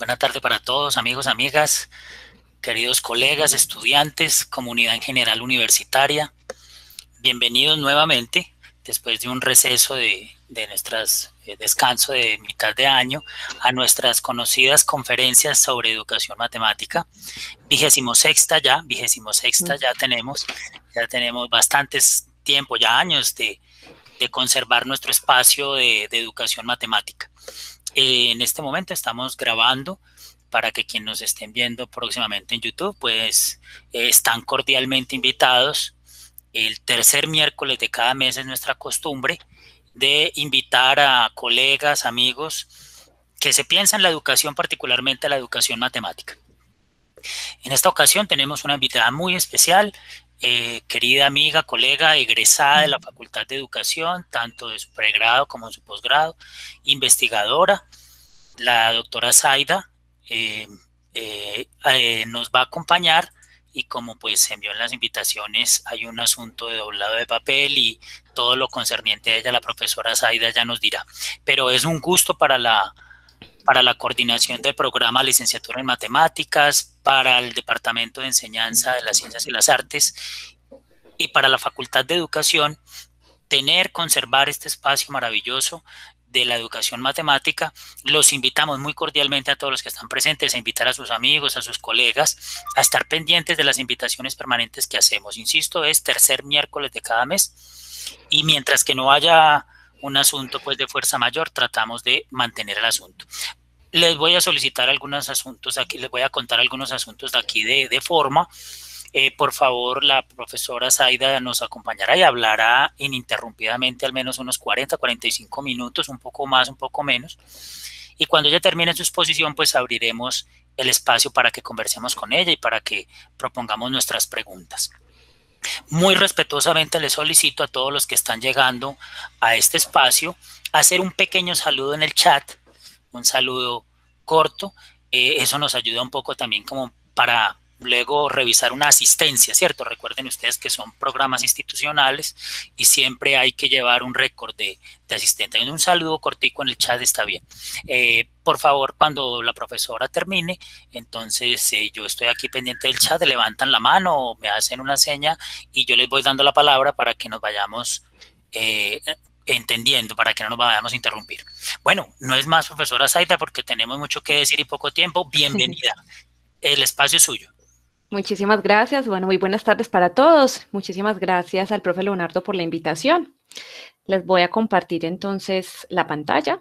Buenas tardes para todos, amigos, amigas, queridos colegas, estudiantes, comunidad en general universitaria. Bienvenidos nuevamente después de un receso de, de nuestras eh, descanso de mitad de año a nuestras conocidas conferencias sobre educación matemática. Vigésimo sexta ya, vigésimo sexta ya tenemos, ya tenemos bastantes tiempo, ya años de, conservar nuestro espacio de, de educación matemática en este momento estamos grabando para que quienes nos estén viendo próximamente en YouTube, pues eh, están cordialmente invitados. El tercer miércoles de cada mes es nuestra costumbre de invitar a colegas, amigos que se piensan la educación, particularmente la educación matemática. En esta ocasión tenemos una invitada muy especial, eh, querida amiga, colega, egresada de la Facultad de Educación, tanto de su pregrado como de su posgrado, investigadora, la doctora Zaida, eh, eh, nos va a acompañar y como pues se envió las invitaciones, hay un asunto de doblado de papel y todo lo concerniente a ella, la profesora Zaida ya nos dirá. Pero es un gusto para la para la coordinación del programa Licenciatura en Matemáticas, para el Departamento de Enseñanza de las Ciencias y las Artes y para la Facultad de Educación, tener, conservar este espacio maravilloso de la educación matemática. Los invitamos muy cordialmente a todos los que están presentes a invitar a sus amigos, a sus colegas, a estar pendientes de las invitaciones permanentes que hacemos. Insisto, es tercer miércoles de cada mes y mientras que no haya un asunto pues de fuerza mayor, tratamos de mantener el asunto les voy a solicitar algunos asuntos aquí, les voy a contar algunos asuntos de aquí de, forma. Eh, por favor, la profesora Zaida nos acompañará y hablará ininterrumpidamente al menos unos 40, 45 minutos, un poco más, un poco menos. Y cuando ella termine su exposición, pues abriremos el espacio para que conversemos con ella y para que propongamos nuestras preguntas. Muy respetuosamente les solicito a todos los que están llegando a este espacio hacer un pequeño saludo en el chat un saludo corto. Eh, eso nos ayuda un poco también como para luego revisar una asistencia, ¿cierto? Recuerden ustedes que son programas institucionales y siempre hay que llevar un récord de, asistente. Un saludo cortico en el chat está bien. Eh, por favor, cuando la profesora termine, entonces eh, yo estoy aquí pendiente del chat, levantan la mano o me hacen una seña y yo les voy dando la palabra para que nos vayamos entendiendo para que no nos vayamos a interrumpir. Bueno, no es más, profesora Zaita, porque tenemos mucho que decir y poco tiempo. Bienvenida. El espacio es suyo. Muchísimas gracias. Bueno, muy buenas tardes para todos. Muchísimas gracias al profe Leonardo por la invitación. Les voy a compartir entonces la pantalla.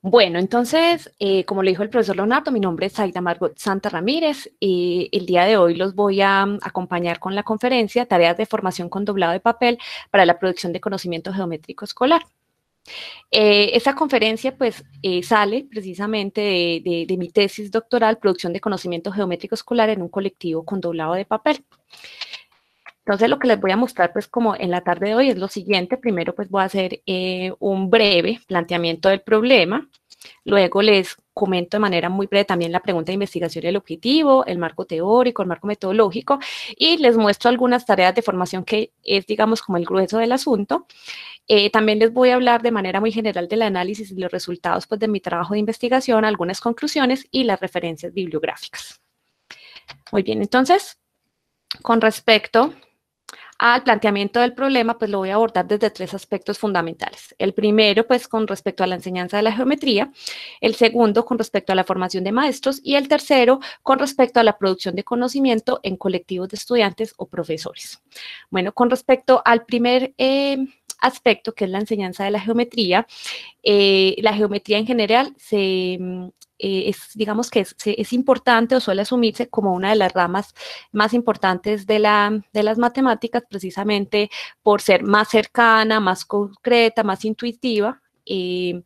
Bueno, entonces, eh, como le dijo el profesor Leonardo, mi nombre es Aida Margot Santa Ramírez y eh, el día de hoy los voy a mm, acompañar con la conferencia Tareas de formación con doblado de papel para la producción de conocimiento geométrico escolar. Eh, esta conferencia pues sale precisamente de, de mi tesis doctoral, producción de conocimiento geométrico escolar en un colectivo con doblado de papel. Entonces lo que les voy a mostrar pues como en la tarde de hoy es lo siguiente. Primero pues voy a hacer eh, un breve planteamiento del problema. Luego les comento de manera muy breve también la pregunta de investigación y el objetivo, el marco teórico, el marco metodológico y les muestro algunas tareas de formación que es digamos como el grueso del asunto. Eh, también les voy a hablar de manera muy general del análisis y los resultados pues de mi trabajo de investigación, algunas conclusiones y las referencias bibliográficas. Muy bien, entonces, con respecto al planteamiento del problema, pues lo voy a abordar desde tres aspectos fundamentales. El primero, pues con respecto a la enseñanza de la geometría, el segundo con respecto a la formación de maestros y el tercero con respecto a la producción de conocimiento en colectivos de estudiantes o profesores. Bueno, con respecto al primer eh, aspecto, que es la enseñanza de la geometría. Eh, la geometría en general se, mm, eh, es, digamos que es, importante o suele asumirse como una de las ramas más importantes de, las matemáticas, precisamente por ser más cercana, más concreta, más intuitiva. Eh,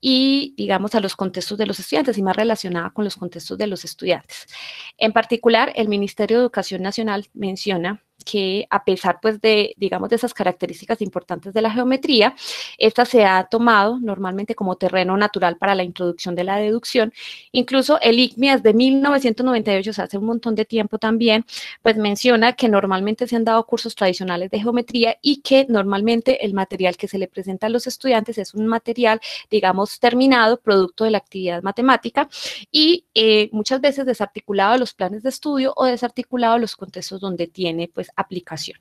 y, digamos, a los contextos de los estudiantes y más relacionada con los contextos de los estudiantes. En particular, el Ministerio de Educación Nacional menciona que a pesar pues de, digamos, de esas características importantes de la geometría, esta se ha tomado normalmente como terreno natural para la introducción de la deducción. Incluso el ICMI de 1998, o sea, hace un montón de tiempo también, pues menciona que normalmente se han dado cursos tradicionales de geometría y que normalmente el material que se le presenta a los estudiantes es un material, digamos, terminado, producto de la actividad matemática y eh, muchas veces desarticulado a los planes de estudio o desarticulado a los contextos donde tiene pues aplicación.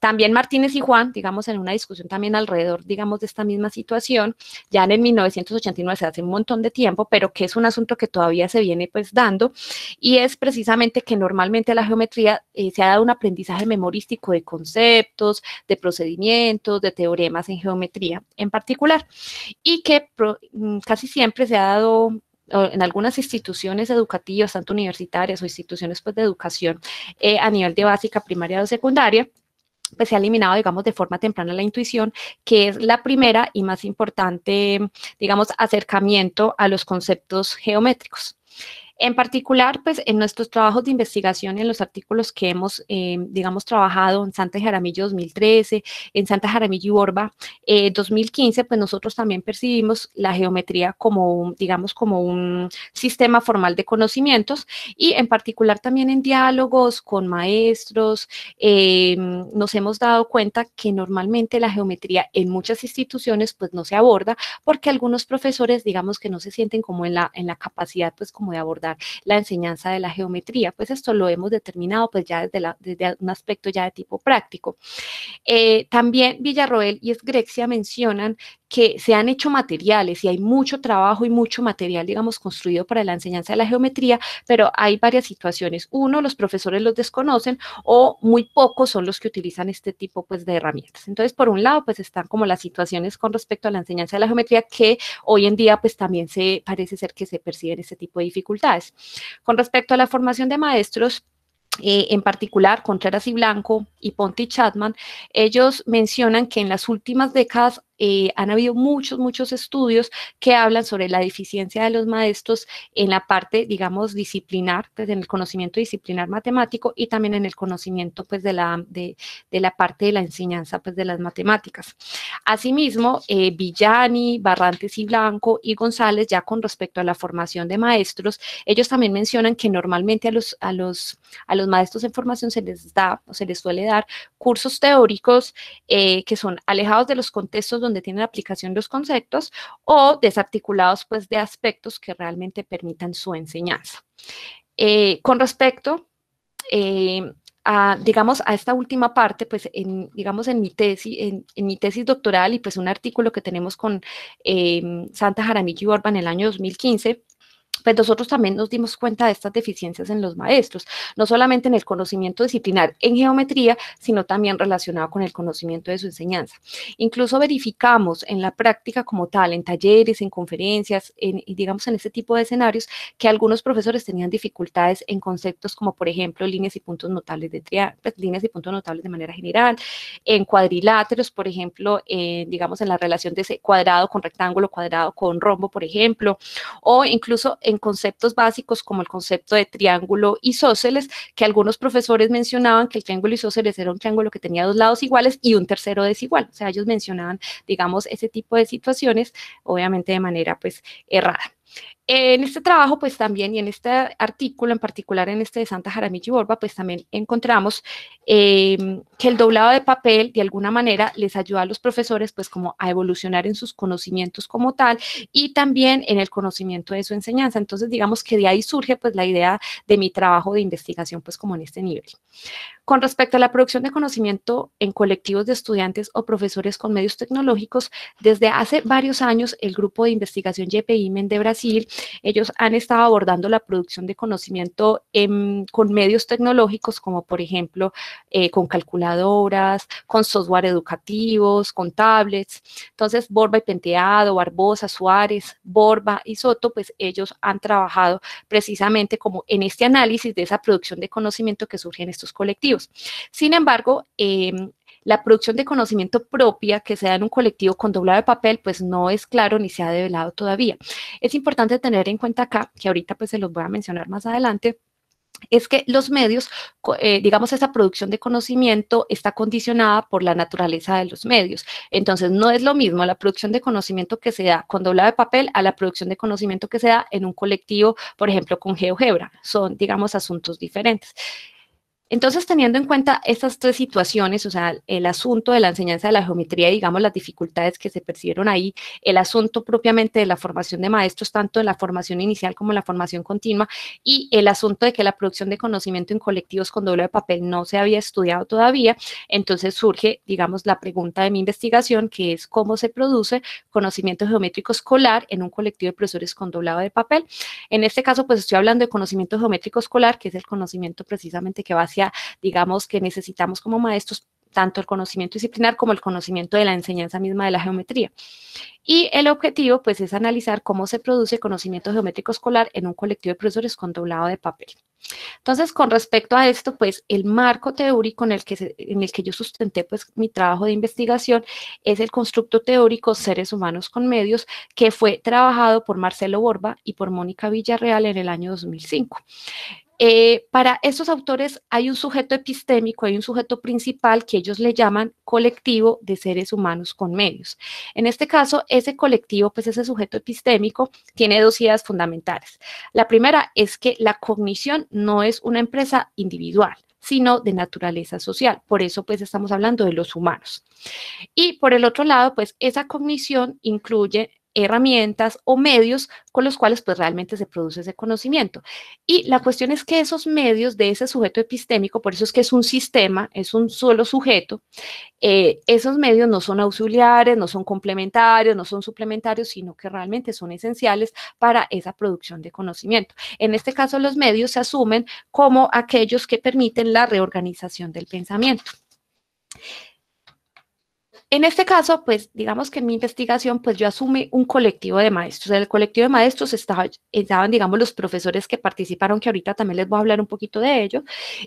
También Martínez y Juan, digamos, en una discusión también alrededor, digamos, de esta misma situación, ya en 1989, se hace un montón de tiempo, pero que es un asunto que todavía se viene pues dando, y es precisamente que normalmente la geometría eh, se ha dado un aprendizaje memorístico de conceptos, de procedimientos, de teoremas en geometría en particular, y que mm, casi siempre se ha dado en algunas instituciones educativas, tanto universitarias o instituciones pues, de educación eh, a nivel de básica, primaria o secundaria, pues se ha eliminado, digamos, de forma temprana la intuición, que es la primera y más importante, digamos, acercamiento a los conceptos geométricos. En particular, pues en nuestros trabajos de investigación, en los artículos que hemos, eh, digamos, trabajado en Santa Jaramillo 2013, en Santa Jaramillo y Borba 2015, eh, pues nosotros también percibimos la geometría como, digamos, como un sistema formal de conocimientos y en particular también en diálogos con maestros, eh, nos hemos dado cuenta que normalmente la geometría en muchas instituciones pues no se aborda porque algunos profesores, digamos, que no se sienten como en la, en la capacidad pues como de abordar la enseñanza de la geometría. Pues esto lo hemos determinado pues ya desde, desde un aspecto ya de tipo práctico. Eh, también Villarroel y Esgrexia mencionan que se han hecho materiales y hay mucho trabajo y mucho material, digamos, construido para la enseñanza de la geometría, pero hay varias situaciones. Uno, los profesores los desconocen o muy pocos son los que utilizan este tipo pues, de herramientas. Entonces, por un lado, pues están como las situaciones con respecto a la enseñanza de la geometría que hoy en día pues también se parece ser que se perciben este tipo de dificultades. Con respecto a la formación de maestros, eh, en particular Contreras y Blanco y Ponte y Chapman, ellos mencionan que en las últimas décadas eh, han habido muchos, muchos estudios que hablan sobre la deficiencia de los maestros en la parte, digamos, disciplinar, pues en el conocimiento disciplinar matemático y también en el conocimiento pues de la, de, de la parte de la enseñanza pues de las matemáticas. Asimismo, eh, Villani, Barrantes y Blanco y González, ya con respecto a la formación de maestros, ellos también mencionan que normalmente a los, a los, a los maestros en formación se les da o se les suele dar cursos teóricos eh, que son alejados de los contextos donde donde tienen aplicación los conceptos o desarticulados pues de aspectos que realmente permitan su enseñanza. Eh, con respecto eh, a, digamos, a esta última parte, pues, en, digamos, en mi, tesis, en, mi tesis doctoral y pues un artículo que tenemos con eh, Santa Jaramillo y Orban en el año 2015, pues nosotros también nos dimos cuenta de estas deficiencias en los maestros, no solamente en el conocimiento disciplinar en geometría, sino también relacionado con el conocimiento de su enseñanza. Incluso verificamos en la práctica como tal, en talleres, en conferencias, en, digamos en este tipo de escenarios, que algunos profesores tenían dificultades en conceptos como por ejemplo líneas y puntos notables de pues, líneas y puntos notables de manera general, en cuadriláteros, por ejemplo, digamos en la relación de ese cuadrado con rectángulo, cuadrado con rombo, por ejemplo, o incluso en en conceptos básicos como el concepto de triángulo isósceles, que algunos profesores mencionaban que el triángulo isósceles era un triángulo que tenía dos lados iguales y un tercero desigual. O sea, ellos mencionaban, digamos, ese tipo de situaciones, obviamente de manera pues errada. En este trabajo, pues también, y en este artículo en particular, en este de Santa Jaramillo y Borba, pues también encontramos em, que el doblado de papel, de alguna manera, les ayuda a los profesores, pues como a evolucionar en sus conocimientos como tal y también en el conocimiento de su enseñanza. Entonces, digamos que de ahí surge, pues, la idea de mi trabajo de investigación, pues como en este nivel. Con respecto a la producción de conocimiento en colectivos de estudiantes o profesores con medios tecnológicos, desde hace varios años el grupo de investigación YPIMEN de Brasil, ellos han estado abordando la producción de conocimiento con medios tecnológicos, como por ejemplo eh, con calculadoras, con software educativos, con tablets. Entonces, Borba y Penteado, Barbosa, Suárez, Borba y Soto, pues ellos han trabajado precisamente como en este análisis de esa producción de conocimiento que surge en estos colectivos. Sin embargo, em, la producción de conocimiento propia que se da en un colectivo con doblado de papel, pues no es claro ni se ha develado todavía. Es importante tener en cuenta acá, que ahorita pues se los voy a mencionar más adelante, es que los medios, eh, digamos, esa producción de conocimiento está condicionada por la naturaleza de los medios. Entonces, no es lo mismo la producción de conocimiento que se da con doblado de papel a la producción de conocimiento que se da en un colectivo, por ejemplo, con GeoGebra. Son, digamos, asuntos diferentes. Entonces, teniendo en cuenta estas tres situaciones, o sea, el asunto de la enseñanza de la geometría, digamos, las dificultades que se percibieron ahí, el asunto propiamente de la formación de maestros, tanto en la formación inicial como en la formación continua, y el asunto de que la producción de conocimiento en colectivos con doble de papel no se había estudiado todavía, entonces surge, digamos, la pregunta de mi investigación, que es cómo se produce conocimiento geométrico escolar en un colectivo de profesores con doblado de papel. En este caso, pues estoy hablando de conocimiento geométrico escolar, que es el conocimiento precisamente que va hacia digamos, que necesitamos como maestros tanto el conocimiento disciplinar como el conocimiento de la enseñanza misma de la geometría. Y el objetivo, pues, es analizar cómo se produce conocimiento geométrico escolar en un colectivo de profesores con doblado de papel. Entonces, con respecto a esto, pues, el marco teórico en el que, en el que yo sustenté, pues, mi trabajo de investigación es el constructo teórico Seres Humanos con Medios, que fue trabajado por Marcelo Borba y por Mónica Villarreal en el año 2005. Eh, para estos autores hay un sujeto epistémico, hay un sujeto principal que ellos le llaman colectivo de seres humanos con medios. En este caso, ese colectivo, pues ese sujeto epistémico, tiene dos ideas fundamentales. La primera es que la cognición no es una empresa individual sino de naturaleza social. Por eso, pues, estamos hablando de los humanos. Y por el otro lado, pues, esa cognición incluye herramientas o medios con los cuales pues realmente se produce ese conocimiento. Y la cuestión es que esos medios de ese sujeto epistémico, por eso es que es un sistema, es un solo sujeto, eh, esos medios no son auxiliares, no son complementarios, no son suplementarios, sino que realmente son esenciales para esa producción de conocimiento. En este caso los medios se asumen como aquellos que permiten la reorganización del pensamiento. En este caso, pues digamos que en mi investigación, pues yo asume un colectivo de maestros. En el colectivo de maestros estaba, estaban, digamos, los profesores que participaron, que ahorita también les voy a hablar un poquito de ello.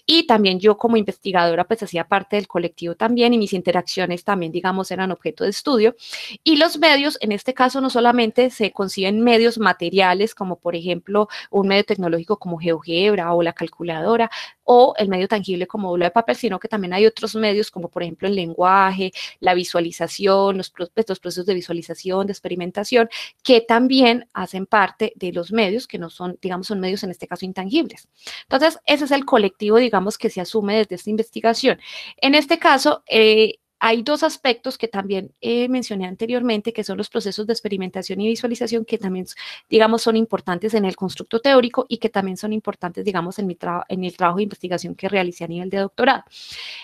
Y también yo como investigadora, pues hacía parte del colectivo también y mis interacciones también, digamos, eran objeto de estudio. Y los medios, en este caso, no solamente se consiguen medios materiales, como por ejemplo un medio tecnológico como GeoGebra o la calculadora, o el medio tangible como doble papel, sino que también hay otros medios como por ejemplo el lenguaje, la visualización, los, los procesos de visualización, de experimentación, que también hacen parte de los medios que no son, digamos, son medios en este caso intangibles. Entonces, ese es el colectivo, digamos, que se asume desde esta investigación. En este caso, eh, hay dos aspectos que también eh, mencioné anteriormente, que son los procesos de experimentación y visualización, que también, digamos, son importantes en el constructo teórico y que también son importantes, digamos, en, mi en el trabajo de investigación que realicé a nivel de doctorado.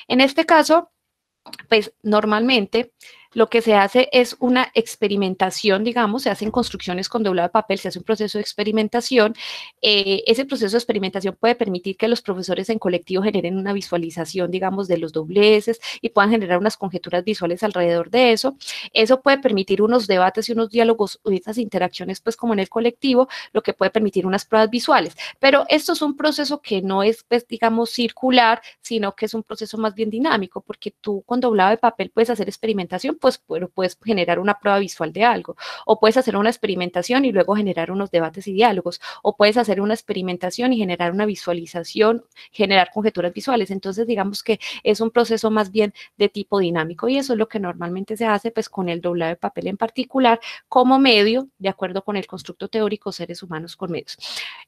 En este caso, pues normalmente lo que se hace es una experimentación, digamos, se hacen construcciones con doblado de papel, se hace un proceso de experimentación. Eh, ese proceso de experimentación puede permitir que los profesores en colectivo generen una visualización, digamos, de los dobleces y puedan generar unas conjeturas visuales alrededor de eso. Eso puede permitir unos debates y unos diálogos, esas interacciones, pues como en el colectivo, lo que puede permitir unas pruebas visuales. Pero esto es un proceso que no es, pues, digamos, circular, sino que es un proceso más bien dinámico, porque tú con doblado de papel puedes hacer experimentación, pues, puedes generar una prueba visual de algo, o puedes hacer una experimentación y luego generar unos debates y diálogos, o puedes hacer una experimentación y generar una visualización, generar conjeturas visuales. Entonces, digamos que es un proceso más bien de tipo dinámico y eso es lo que normalmente se hace pues con el doblado de papel en particular como medio, de acuerdo con el constructo teórico seres humanos con medios.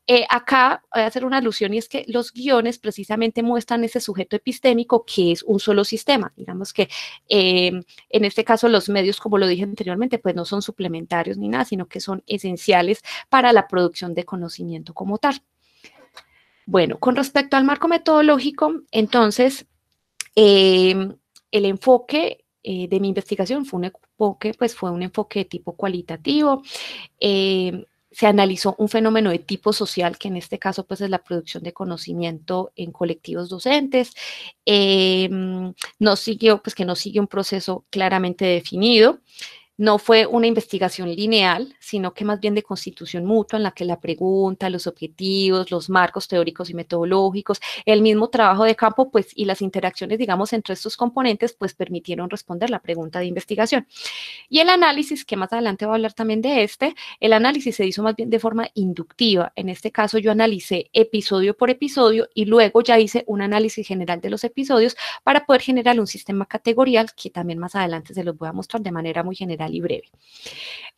Eh, acá voy a hacer una alusión y es que los guiones precisamente muestran ese sujeto epistémico que es un solo sistema. Digamos que eh, en este este caso los medios, como lo dije anteriormente, pues no son suplementarios ni nada, sino que son esenciales para la producción de conocimiento como tal. Bueno, con respecto al marco metodológico, entonces, em, el enfoque eh, de mi investigación fue un enfoque, pues fue un enfoque de tipo cualitativo. Em, se analizó un fenómeno de tipo social, que en este caso pues es la producción de conocimiento en colectivos docentes, em, no siguió, pues que no sigue un proceso claramente definido, no fue una investigación lineal, sino que más bien de constitución mutua en la que la pregunta, los objetivos, los marcos teóricos y metodológicos, el mismo trabajo de campo, pues y las interacciones, digamos, entre estos componentes, pues permitieron responder la pregunta de investigación. Y el análisis, que más adelante voy a hablar también de este, el análisis se hizo más bien de forma inductiva. En este caso yo analicé episodio por episodio y luego ya hice un análisis general de los episodios para poder generar un sistema categorial que también más adelante se los voy a mostrar de manera muy general y breve.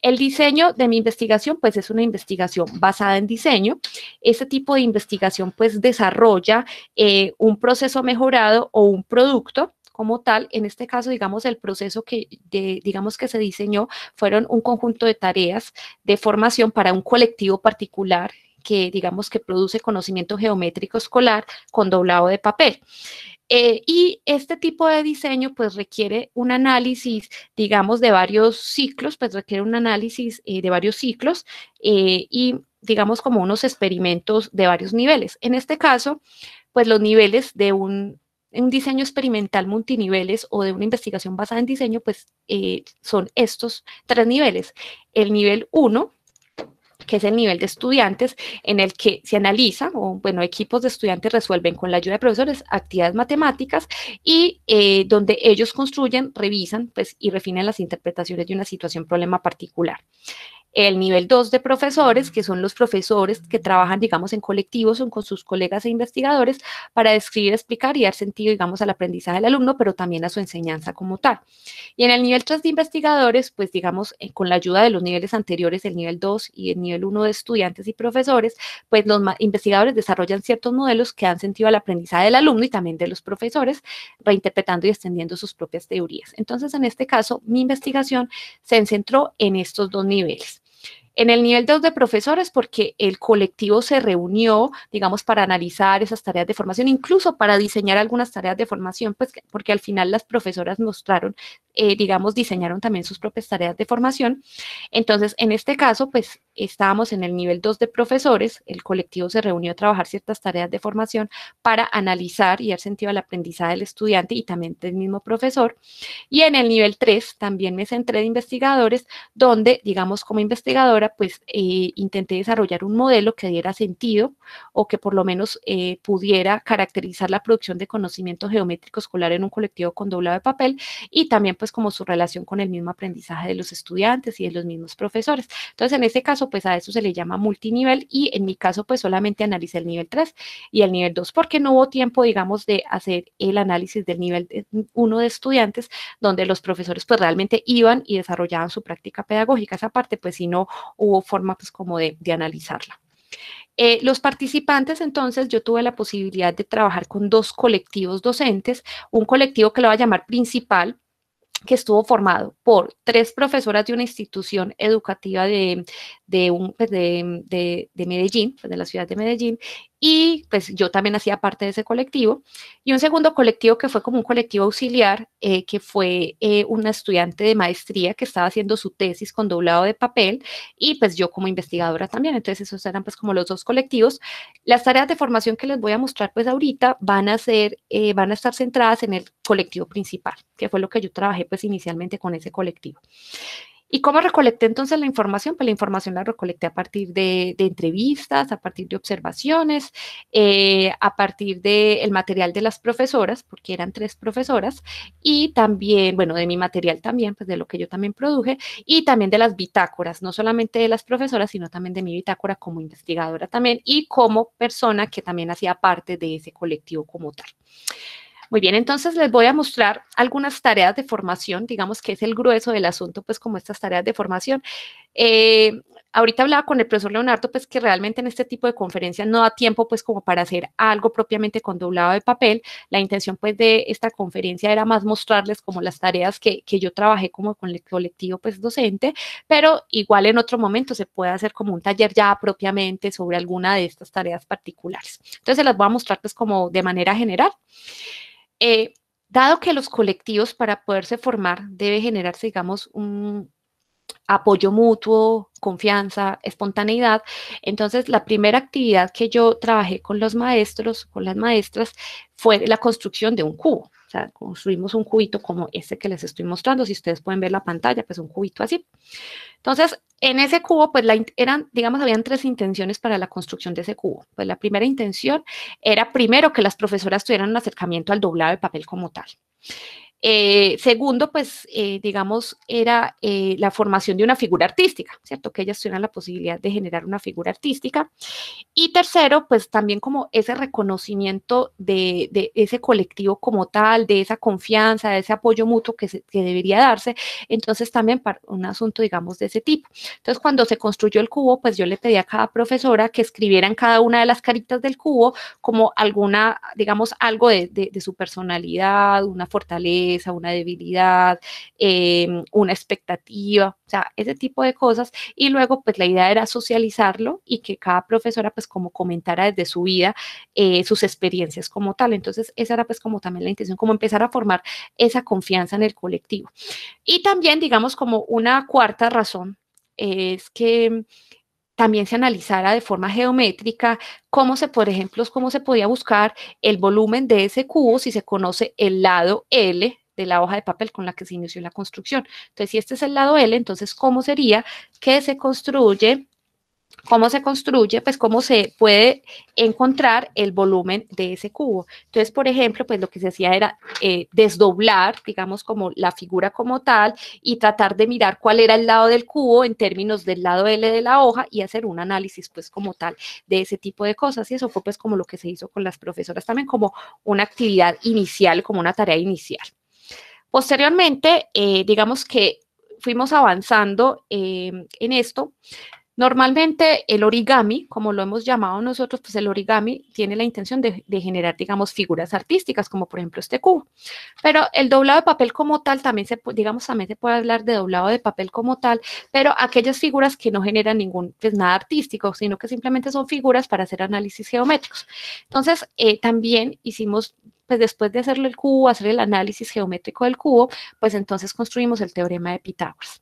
El diseño de mi investigación, pues es una investigación basada en diseño. Este tipo de investigación, pues desarrolla eh, un proceso mejorado o un producto como tal, en este caso, digamos, el proceso que, digamos, que se diseñó fueron un conjunto de tareas de formación para un colectivo particular que, digamos, que produce conocimiento geométrico escolar con doblado de papel. Eh, y este tipo de diseño pues requiere un análisis, digamos, de varios ciclos, pues requiere un análisis eh, de varios ciclos eh, y digamos como unos experimentos de varios niveles. En este caso, pues los niveles de un, un diseño experimental multiniveles o de una investigación basada en diseño, pues son estos tres niveles. El nivel 1, que es el nivel de estudiantes en el que se analiza, o bueno, equipos de estudiantes resuelven con la ayuda de profesores actividades matemáticas y eh, donde ellos construyen, revisan pues, y refinen las interpretaciones de una situación problema particular. El nivel 2 de profesores, que son los profesores que trabajan, digamos, en colectivos o con sus colegas e investigadores para describir, explicar y dar sentido, digamos, al aprendizaje del alumno, pero también a su enseñanza como tal. Y en el nivel 3 de investigadores, pues, digamos, eh, con la ayuda de los niveles anteriores, el nivel 2 y el nivel 1 de estudiantes y profesores, pues los investigadores desarrollan ciertos modelos que dan sentido al aprendizaje del alumno y también de los profesores, reinterpretando y extendiendo sus propias teorías. Entonces, en este caso, mi investigación se centró en estos dos niveles. En el nivel 2 de profesores, porque el colectivo se reunió, digamos, para analizar esas tareas de formación, incluso para diseñar algunas tareas de formación, pues porque al final las profesoras mostraron eh, digamos, diseñaron también sus propias tareas de formación. Entonces, en este caso, pues estábamos en el nivel 2 de profesores, el colectivo se reunió a trabajar ciertas tareas de formación para analizar y dar sentido al aprendizaje del estudiante y también del mismo profesor. Y en el nivel 3 también me centré de investigadores, donde, digamos, como investigadora, pues eh, intenté desarrollar un modelo que diera sentido o que por lo menos eh, pudiera caracterizar la producción de conocimiento geométrico escolar en un colectivo con doblado de papel y también pues pues, como su relación con el mismo aprendizaje de los estudiantes y de los mismos profesores. Entonces, en este caso, pues a eso se le llama multinivel y en mi caso, pues solamente analicé el nivel 3 y el nivel 2 porque no hubo tiempo, digamos, de hacer el análisis del nivel 1 de estudiantes donde los profesores pues realmente iban y desarrollaban su práctica pedagógica. Esa parte, pues si no hubo forma pues como de, analizarla. Eh, los participantes, entonces, yo tuve la posibilidad de trabajar con dos colectivos docentes, un colectivo que lo voy a llamar principal, que estuvo formado por tres profesoras de una institución educativa de, de, pues, Medellín, pues, de la ciudad de Medellín, y pues yo también hacía parte de ese colectivo. Y un segundo colectivo que fue como un colectivo auxiliar, eh, que fue eh, una estudiante de maestría que estaba haciendo su tesis con doblado de papel y pues yo como investigadora también. Entonces esos eran pues como los dos colectivos. Las tareas de formación que les voy a mostrar pues ahorita van a ser, eh, van a estar centradas en el colectivo principal, que fue lo que yo trabajé pues inicialmente con ese colectivo. ¿Y cómo recolecté entonces la información? Pues la información la recolecté a partir de, entrevistas, a partir de observaciones, eh, a partir del material de las profesoras, porque eran tres profesoras, y también, bueno, de mi material también, pues de lo que yo también produje, y también de las bitácoras, no solamente de las profesoras, sino también de mi bitácora como investigadora también y como persona que también hacía parte de ese colectivo como tal. Muy bien, entonces les voy a mostrar algunas tareas de formación, digamos que es el grueso del asunto, pues como estas tareas de formación. Eh, ahorita hablaba con el profesor Leonardo, pues que realmente en este tipo de conferencias no da tiempo, pues como para hacer algo propiamente con doblado de papel. La intención, pues, de esta conferencia era más mostrarles como las tareas que, que yo trabajé como con el colectivo, pues, docente, pero igual en otro momento se puede hacer como un taller ya propiamente sobre alguna de estas tareas particulares. Entonces, se las voy a mostrar, pues, como de manera general. Eh, dado que los colectivos para poderse formar debe generarse, digamos, un apoyo mutuo, confianza, espontaneidad. Entonces, la primera actividad que yo trabajé con los maestros, con las maestras, fue la construcción de un cubo sea, construimos un cubito como ese que les estoy mostrando. Si ustedes pueden ver la pantalla, pues un cubito así. Entonces, en ese cubo, pues eran, digamos, habían tres intenciones para la construcción de ese cubo. Pues la primera intención era primero que las profesoras tuvieran un acercamiento al doblado de papel como tal. Eh, segundo, pues, eh, digamos, era eh, la formación de una figura artística, ¿cierto? Que ellas tuvieran la posibilidad de generar una figura artística. Y tercero, pues también como ese reconocimiento de, ese colectivo como tal, de esa confianza, de ese apoyo mutuo que, debería darse. Entonces, también para un asunto, digamos, de ese tipo. Entonces, cuando se construyó el cubo, pues yo le pedí a cada profesora que escribieran cada una de las caritas del cubo como alguna, digamos, algo de su personalidad, una fortaleza a una debilidad, em, una expectativa, o sea, ese tipo de cosas. Y luego, pues la idea era socializarlo y que cada profesora, pues como comentara desde su vida eh, sus experiencias como tal. Entonces, esa era pues como también la intención, como empezar a formar esa confianza en el colectivo. Y también, digamos, como una cuarta razón es que también se analizara de forma geométrica cómo se, por ejemplo, cómo se podía buscar el volumen de ese cubo si se conoce el lado L de la hoja de papel con la que se inició la construcción. Entonces, si este es el lado L, entonces, ¿cómo sería que se construye cómo se construye, pues cómo se puede encontrar el volumen de ese cubo. Entonces, por ejemplo, pues lo que se hacía era eh, desdoblar, digamos, como la figura como tal y tratar de mirar cuál era el lado del cubo en términos del lado L de la hoja y hacer un análisis, pues como tal, de ese tipo de cosas. Y eso fue pues como lo que se hizo con las profesoras también como una actividad inicial, como una tarea inicial. Posteriormente, eh, digamos que fuimos avanzando eh, en esto. Normalmente el origami, como lo hemos llamado nosotros, pues el origami tiene la intención de, generar, digamos, figuras artísticas, como por ejemplo este cubo. Pero el doblado de papel como tal, también se, digamos, también se puede hablar de doblado de papel como tal, pero aquellas figuras que no generan ningún, pues nada artístico, sino que simplemente son figuras para hacer análisis geométricos. Entonces, eh, también hicimos pues después de hacerle el cubo, hacer el análisis geométrico del cubo, pues entonces construimos el teorema de Pitágoras.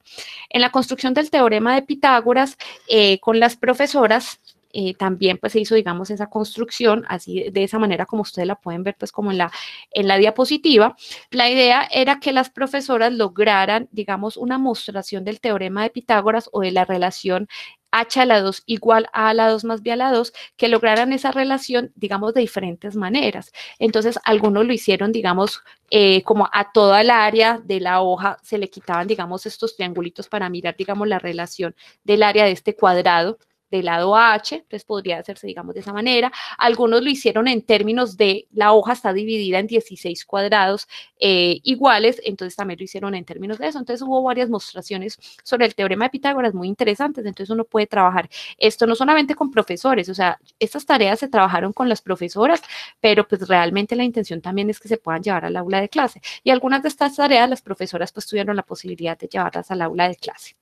En la construcción del teorema de Pitágoras, eh, con las profesoras, eh, también pues se hizo, digamos, esa construcción, así de esa manera como ustedes la pueden ver, pues como en la, en la diapositiva. La idea era que las profesoras lograran, digamos, una mostración del teorema de Pitágoras o de la relación H a la 2 igual a, a la 2 más B a la 2, que lograran esa relación, digamos, de diferentes maneras. Entonces, algunos lo hicieron, digamos, eh, como a toda el área de la hoja se le quitaban, digamos, estos triangulitos para mirar, digamos, la relación del área de este cuadrado del lado H, entonces podría hacerse, digamos, de esa manera. Algunos lo hicieron en términos de la hoja está dividida en 16 cuadrados eh, iguales, entonces también lo hicieron en términos de eso. Entonces hubo varias mostraciones sobre el teorema de Pitágoras muy interesantes, entonces uno puede trabajar esto no solamente con profesores, o sea, estas tareas se trabajaron con las profesoras, pero pues realmente la intención también es que se puedan llevar al aula de clase. Y algunas de estas tareas las profesoras pues tuvieron la posibilidad de llevarlas al aula de clase.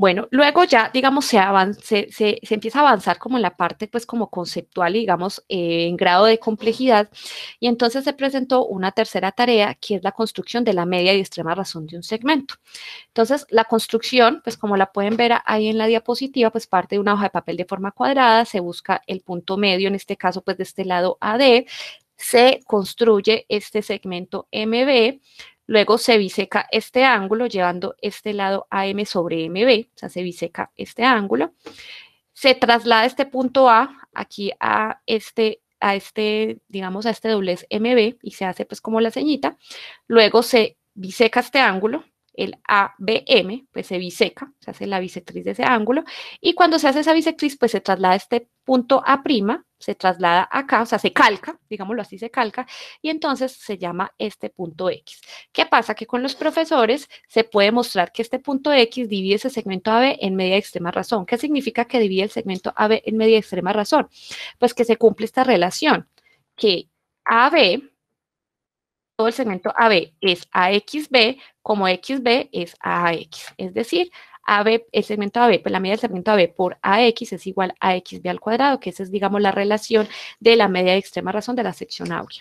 Bueno, luego ya, digamos, se, empieza a avanzar como en la parte, pues, como conceptual digamos, eh, en grado de complejidad. Y entonces se presentó una tercera tarea, que es la construcción de la media y extrema razón de un segmento. Entonces, la construcción, pues, como la pueden ver ahí en la diapositiva, pues, parte de una hoja de papel de forma cuadrada, se busca el punto medio, en este caso, pues, de este lado AD, se construye este segmento MB, Luego se biseca este ángulo llevando este lado AM sobre MB, o sea, se biseca este ángulo. Se traslada este punto A aquí a este a este, digamos, a este doblez MB y se hace pues como la ceñita. Luego se biseca este ángulo, el ABM, pues se biseca, se hace la bisectriz de ese ángulo. Y cuando se hace esa bisectriz, pues se traslada este punto A' se traslada acá, o sea, se calca, digámoslo así, se calca, y entonces se llama este punto X. ¿Qué pasa? Que con los profesores se puede mostrar que este punto X divide ese segmento AB en media extrema razón. ¿Qué significa que divide el segmento AB en media extrema razón? Pues que se cumple esta relación, que AB, todo el segmento AB es AXB, como XB es AX, es decir, AB, el segmento AB, pues la media del segmento AB por AX es igual a XB al cuadrado, que esa es, digamos, la relación de la media de extrema razón de la sección Aurea.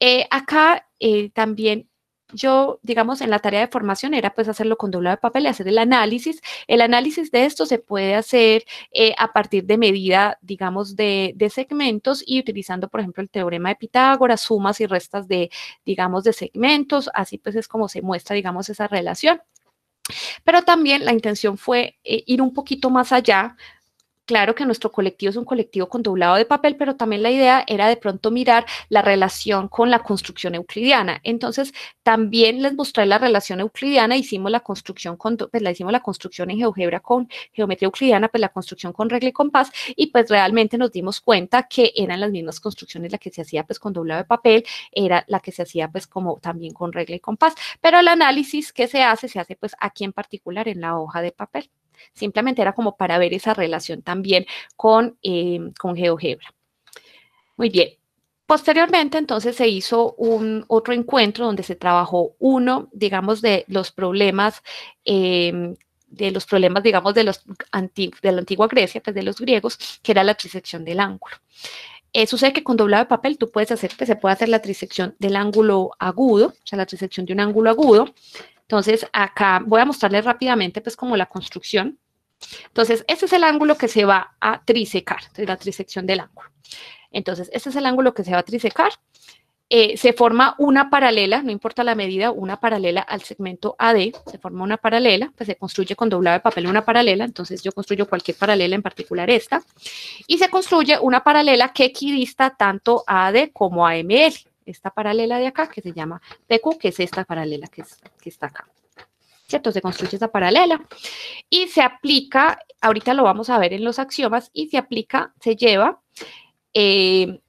Eh, acá eh, también yo, digamos, en la tarea de formación era pues hacerlo con doblado de papel y hacer el análisis. El análisis de esto se puede hacer eh, a partir de medida, digamos, de, de, segmentos y utilizando, por ejemplo, el teorema de Pitágoras, sumas y restas de, digamos, de segmentos. Así pues es como se muestra, digamos, esa relación. Pero también la intención fue eh, ir un poquito más allá Claro que nuestro colectivo es un colectivo con doblado de papel, pero también la idea era de pronto mirar la relación con la construcción euclidiana. Entonces, también les mostré la relación euclidiana, hicimos la construcción con, pues, la hicimos la construcción en GeoGebra con geometría euclidiana, pues la construcción con regla y compás, y pues realmente nos dimos cuenta que eran las mismas construcciones las que se hacía pues con doblado de papel, era la que se hacía pues como también con regla y compás, pero el análisis que se hace, se hace pues aquí en particular en la hoja de papel. Simplemente era como para ver esa relación también eh, con, GeoGebra. Muy bien. Posteriormente, entonces, se hizo un otro encuentro donde se trabajó uno, digamos, de los problemas eh, de los problemas, digamos, de, los de la antigua Grecia, pues de los griegos, que era la trisección del ángulo. Eh, sucede que con doblado de papel tú puedes hacer, que se puede hacer la trisección del ángulo agudo, o sea, la trisección de un ángulo agudo, entonces, acá voy a mostrarles rápidamente, pues, como la construcción. Entonces, este es el ángulo que se va a trisecar, la trisección del ángulo. Entonces, este es el ángulo que se va a trisecar. Eh, se forma una paralela, no importa la medida, una paralela al segmento AD, se forma una paralela, pues se construye con doblado de papel una paralela, entonces yo construyo cualquier paralela, en particular esta, y se construye una paralela que equidista tanto a AD como a esta paralela de acá que se llama PQ, que es esta paralela que, que está acá. ¿Cierto? Se construye esta paralela y se aplica, ahorita lo vamos a ver en los axiomas, y se aplica, se lleva, eh,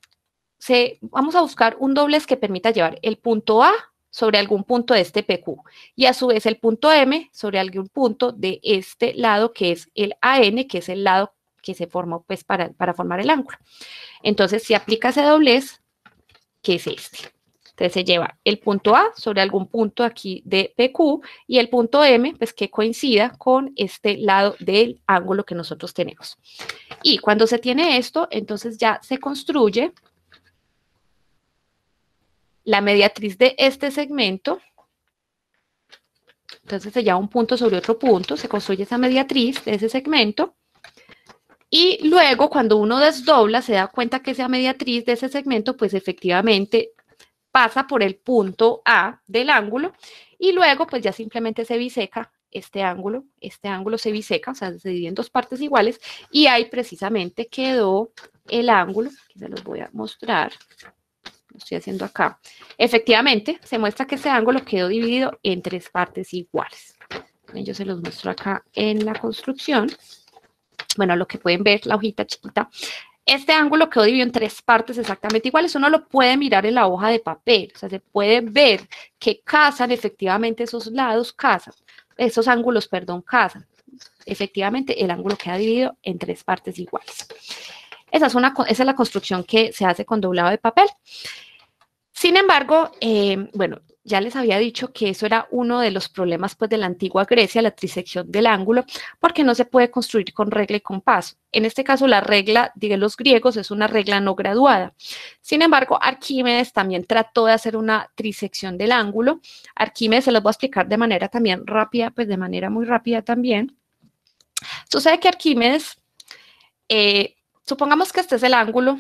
se, vamos a buscar un doblez que permita llevar el punto A sobre algún punto de este PQ y a su vez el punto M sobre algún punto de este lado que es el AN, que es el lado que se formó pues para, para formar el ángulo. Entonces, si aplica ese doblez, que es este. Entonces se lleva el punto A sobre algún punto aquí de PQ y el punto M, pues que coincida con este lado del ángulo que nosotros tenemos. Y cuando se tiene esto, entonces ya se construye la mediatriz de este segmento. Entonces se lleva un punto sobre otro punto, se construye esa mediatriz de ese segmento y luego, cuando uno desdobla, se da cuenta que esa mediatriz de ese segmento, pues efectivamente pasa por el punto A del ángulo y luego, pues ya simplemente se biseca este ángulo, este ángulo se biseca, o sea, se divide en dos partes iguales y ahí precisamente quedó el ángulo, que se los voy a mostrar, lo estoy haciendo acá. Efectivamente, se muestra que ese ángulo quedó dividido en tres partes iguales. Yo se los muestro acá en la construcción bueno, lo que pueden ver, la hojita chiquita, este ángulo quedó dividido en tres partes exactamente iguales. Uno lo puede mirar en la hoja de papel, o sea, se puede ver que casan efectivamente esos lados, casan, esos ángulos, perdón, casan. Efectivamente, el ángulo queda dividido en tres partes iguales. Esa es, una, es la construcción que se hace con doblado de papel. Sin embargo, eh, bueno, ya les había dicho que eso era uno de los problemas pues, de la antigua Grecia, la trisección del ángulo, porque no se puede construir con regla y compás. En este caso, la regla de los griegos es una regla no graduada. Sin embargo, Arquímedes también trató de hacer una trisección del ángulo. Arquímedes se los voy a explicar de manera también rápida, pues de manera muy rápida también. Sucede que Arquímedes, eh, supongamos que este es el ángulo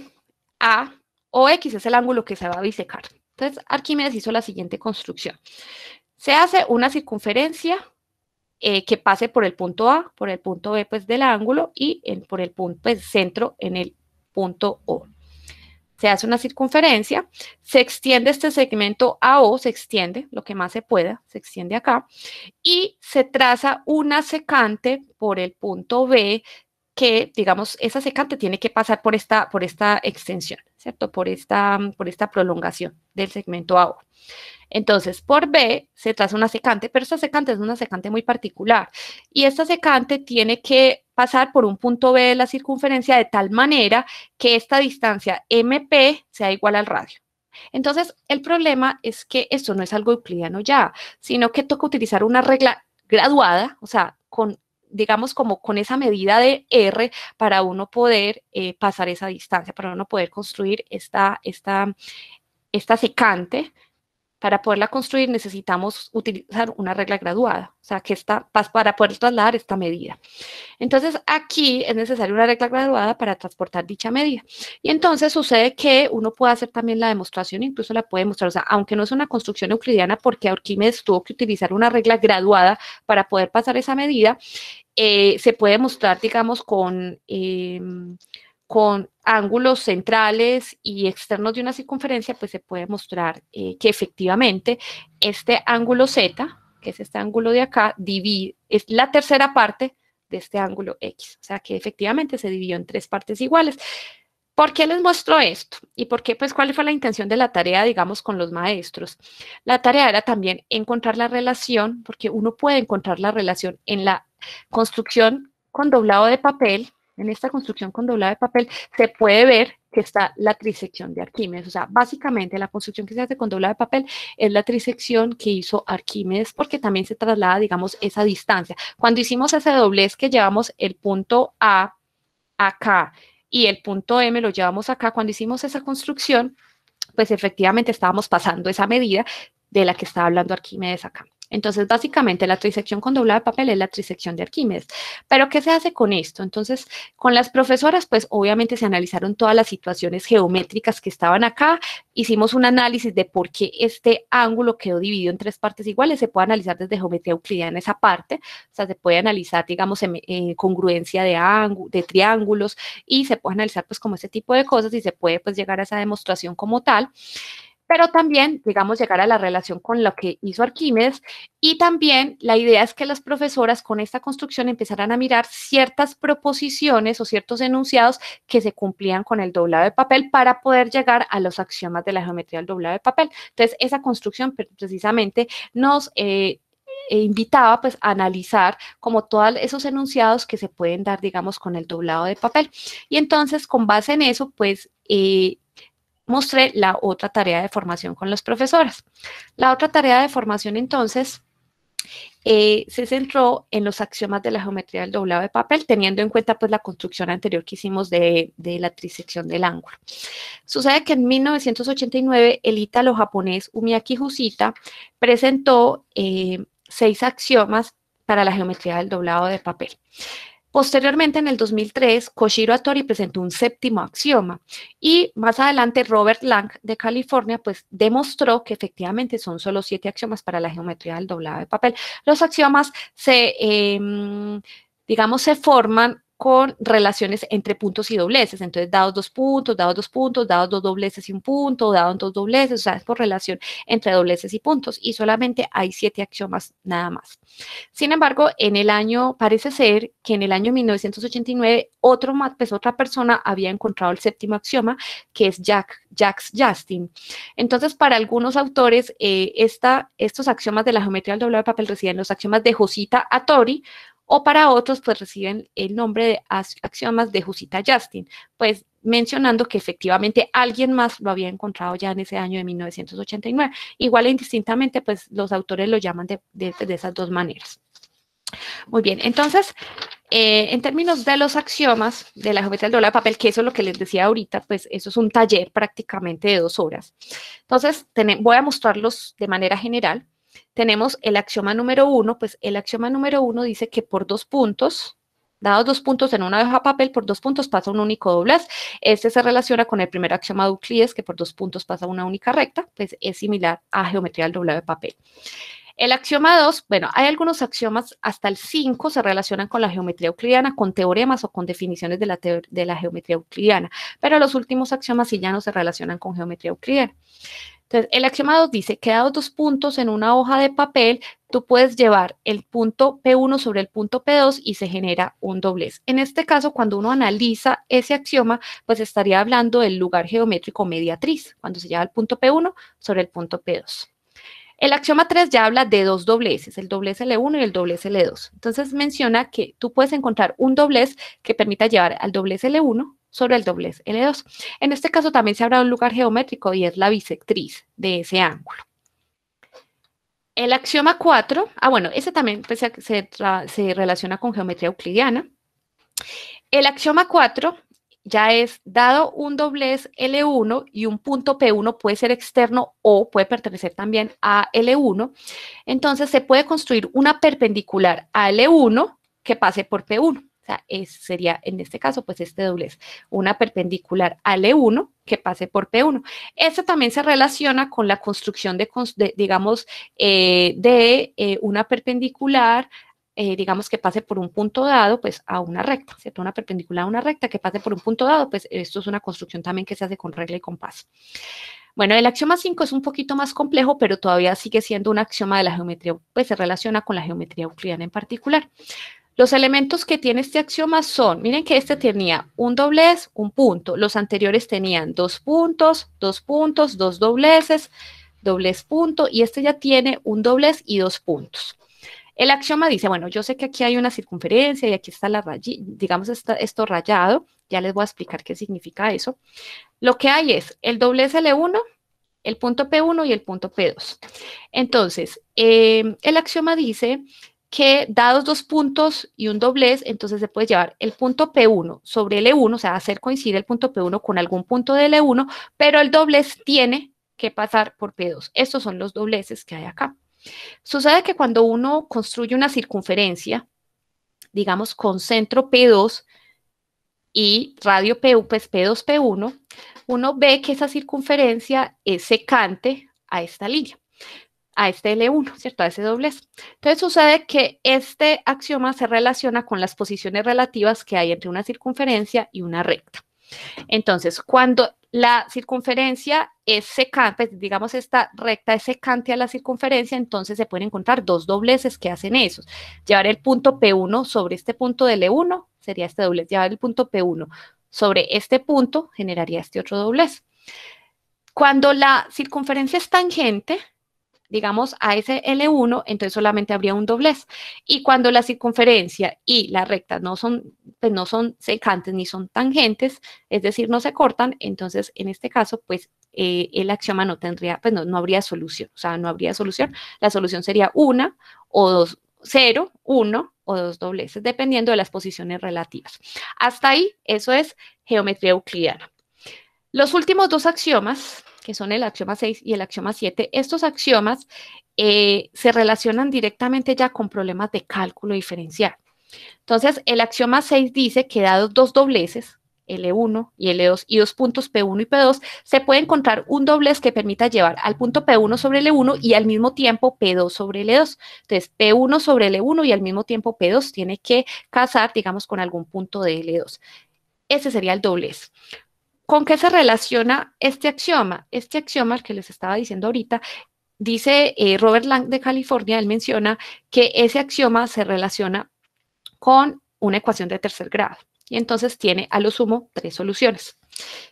A o X es el ángulo que se va a bisecar. Entonces, Arquímedes hizo la siguiente construcción. Se hace una circunferencia eh, que pase por el punto A, por el punto B pues, del ángulo y por el punto, pues, centro en el punto O. Se hace una circunferencia, se extiende este segmento AO, se extiende lo que más se pueda, se extiende acá, y se traza una secante por el punto B que, digamos, esa secante tiene que pasar por esta, por esta extensión. ¿cierto? Por esta, mm, por esta prolongación del segmento AO. Entonces, por B se traza una secante, pero esta secante es una secante muy particular. Y esta secante tiene que pasar por un punto B de la circunferencia de tal manera que esta distancia MP sea igual al radio. Entonces, el problema es que esto no es algo euclidiano ya, sino que toca utilizar una regla graduada, o sea, con digamos, como con esa medida de R para uno poder eh, pasar esa distancia, para uno poder construir esta, esta, esta secante para poderla construir necesitamos utilizar una regla graduada, o sea, que está para poder trasladar esta medida. Entonces, aquí es necesaria una regla graduada para transportar dicha medida. Y entonces sucede que uno puede hacer también la demostración, incluso la puede demostrar, o sea, aunque no es una construcción euclidiana, porque Arquímedes tuvo que utilizar una regla graduada para poder pasar esa medida, eh, se puede demostrar, digamos, con... Em, con ángulos centrales y externos de una circunferencia, pues se puede mostrar eh, que efectivamente este ángulo Z, que es este ángulo de acá, divide, es la tercera parte de este ángulo X. O sea que efectivamente se dividió en tres partes iguales. ¿Por qué les muestro esto? ¿Y por qué, pues, cuál fue la intención de la tarea, digamos, con los maestros? La tarea era también encontrar la relación, porque uno puede encontrar la relación en la construcción con doblado de papel, en esta construcción con doblado de papel, se puede ver que está la trisección de Arquímedes. O sea, básicamente la construcción que se hace con doblado de papel es la trisección que hizo Arquímedes porque también se traslada, digamos, esa distancia. Cuando hicimos ese doblez que llevamos el punto A acá y el punto M lo llevamos acá, cuando hicimos esa construcción, pues efectivamente estábamos pasando esa medida de la que estaba hablando Arquímedes acá. Entonces, básicamente, la trisección con doblado de papel es la trisección de Arquímedes. Pero, ¿qué se hace con esto? Entonces, con las profesoras, pues obviamente se analizaron todas las situaciones geométricas que estaban acá. Hicimos un análisis de por qué este ángulo quedó dividido en tres partes iguales. Se puede analizar desde geometría euclidiana esa parte. O sea, se puede analizar, digamos, congruencia de, de triángulos y se puede analizar, pues, como ese tipo de cosas y se puede, pues, llegar a esa demostración como tal pero también, digamos, llegar a la relación con lo que hizo Arquímedes y también la idea es que las profesoras con esta construcción empezaran a mirar ciertas proposiciones o ciertos enunciados que se cumplían con el doblado de papel para poder llegar a los axiomas de la geometría del doblado de papel. Entonces, esa construcción precisamente nos... Eh, e invitaba pues a analizar como todos esos enunciados que se pueden dar, digamos, con el doblado de papel. Y entonces, con base en eso, pues eh, mostré la otra tarea de formación con los profesoras La otra tarea de formación entonces eh, se centró en los axiomas de la geometría del doblado de papel, teniendo en cuenta pues la construcción anterior que hicimos de, de la trisección del ángulo. Sucede que en 1989 el ítalo-japonés Umiaki Jusita presentó eh, seis axiomas para la geometría del doblado de papel. Posteriormente, en el 2003, Koshiro Atori presentó un séptimo axioma y más adelante Robert Lang de California pues demostró que efectivamente son solo siete axiomas para la geometría del doblado de papel. Los axiomas se, em, digamos, se forman con relaciones entre puntos y dobleces. Entonces, dados dos puntos, dados dos puntos, dados dos dobleces y un punto, dados dos dobleces, o sea, es por relación entre dobleces y puntos. Y solamente hay siete axiomas nada más. Sin embargo, en el año, parece ser que en el año 1989, otro, pues, otra persona había encontrado el séptimo axioma, que es Jack, Jacks Justin. Entonces, para algunos autores, eh, estos axiomas de la geometría del doble de papel residen los axiomas de Josita Atori o para otros pues reciben el nombre de axiomas de Jusita Justin, pues mencionando que efectivamente alguien más lo había encontrado ya en ese año de 1989. Igual e indistintamente, pues los autores lo llaman de, esas dos maneras. Muy bien, entonces, eh, en términos de los axiomas de la geometría del dólar de papel, que eso es lo que les decía ahorita, pues eso es un taller prácticamente de dos horas. Entonces, voy a mostrarlos de manera general tenemos el axioma número uno, pues el axioma número uno dice que por dos puntos, dados dos puntos en una hoja de papel, por dos puntos pasa un único doblez. Este se relaciona con el primer axioma de Euclides, que por dos puntos pasa una única recta, pues es similar a geometría del doblado de papel. El axioma 2, bueno, hay algunos axiomas hasta el 5 se relacionan con la geometría euclidiana, con teoremas o con definiciones de la, de la geometría euclidiana, pero los últimos axiomas sí ya no se relacionan con geometría euclidiana. Entonces, el axioma 2 dice, quedados dos puntos en una hoja de papel, tú puedes llevar el punto P1 sobre el punto P2 y se genera un doblez. En este caso, cuando uno analiza ese axioma, pues estaría hablando del lugar geométrico mediatriz, cuando se lleva el punto P1 sobre el punto P2. El axioma 3 ya habla de dos dobleces, el doblez L1 y el doblez L2. Entonces menciona que tú puedes encontrar un doblez que permita llevar al doblez L1 sobre el doblez L2. En este caso también se habrá un lugar geométrico y es la bisectriz de ese ángulo. El axioma 4, ah bueno, ese también pues, se, se relaciona con geometría euclidiana. El axioma 4 ya es dado un doblez L1 y un punto P1 puede ser externo o puede pertenecer también a L1. Entonces se puede construir una perpendicular a L1 que pase por P1. O sea, sería en este caso pues este doblez, una perpendicular a L1 que pase por P1. Esto también se relaciona con la construcción de, digamos, eh, de eh, una perpendicular eh, digamos, que pase por un punto dado, pues a una recta, ¿cierto? Una perpendicular a una recta que pase por un punto dado, pues esto es una construcción también que se hace con regla y compás. Bueno, el axioma 5 es un poquito más complejo, pero todavía sigue siendo un axioma de la geometría, pues se relaciona con la geometría euclidiana en particular. Los elementos que tiene este axioma son, miren que este tenía un doblez, un punto. Los anteriores tenían dos puntos, dos puntos, dos dobleces, doblez punto, y este ya tiene un doblez y dos puntos. El axioma dice, bueno, yo sé que aquí hay una circunferencia y aquí está la rayita, digamos está esto rayado, ya les voy a explicar qué significa eso. Lo que hay es el doblez L1, el punto P1 y el punto P2. Entonces, em, el axioma dice que dados dos puntos y un doblez, entonces se puede llevar el punto P1 sobre L1, o sea, hacer coincidir el punto P1 con algún punto de L1, pero el doblez tiene que pasar por P2. Estos son los dobleces que hay acá. Sucede que cuando uno construye una circunferencia, digamos con centro P2 y radio P, pues P2, P1, uno ve que esa circunferencia es secante a esta línea, a este L1, ¿cierto? A ese doblez. Entonces sucede que este axioma se relaciona con las posiciones relativas que hay entre una circunferencia y una recta. Entonces, cuando la circunferencia es secante, digamos esta recta es secante a la circunferencia, entonces se pueden encontrar dos dobleces que hacen eso. Llevar el punto P1 sobre este punto de L1 e sería este doblez. Llevar el punto P1 sobre este punto generaría este otro doblez. Cuando la circunferencia es tangente, digamos, a ese L1, entonces solamente habría un doblez. Y cuando la circunferencia y la recta no son, pues no son secantes ni son tangentes, es decir, no se cortan, entonces en este caso, pues eh, el axioma no tendría, pues no, habría solución, o sea, no habría solución. La solución sería una o dos cero, uno o dos dobleces, dependiendo de las posiciones relativas. Hasta ahí, eso es geometría euclidiana. Los últimos dos axiomas que son el axioma 6 y el axioma 7, estos axiomas eh, se relacionan directamente ya con problemas de cálculo diferencial. Entonces, el axioma 6 dice que dados dos dobleces, L1 y L2 y dos puntos P1 y P2, se puede encontrar un doblez que permita llevar al punto P1 sobre L1 y al mismo tiempo P2 sobre L2. Entonces, P1 sobre L1 y al mismo tiempo P2 tiene que casar, digamos, con algún punto de L2. Ese sería el doblez. ¿Con qué se relaciona este axioma? Este axioma, que les estaba diciendo ahorita, dice eh, Robert Lang de California, él menciona que ese axioma se relaciona con una ecuación de tercer grado. Y entonces tiene a lo sumo tres soluciones.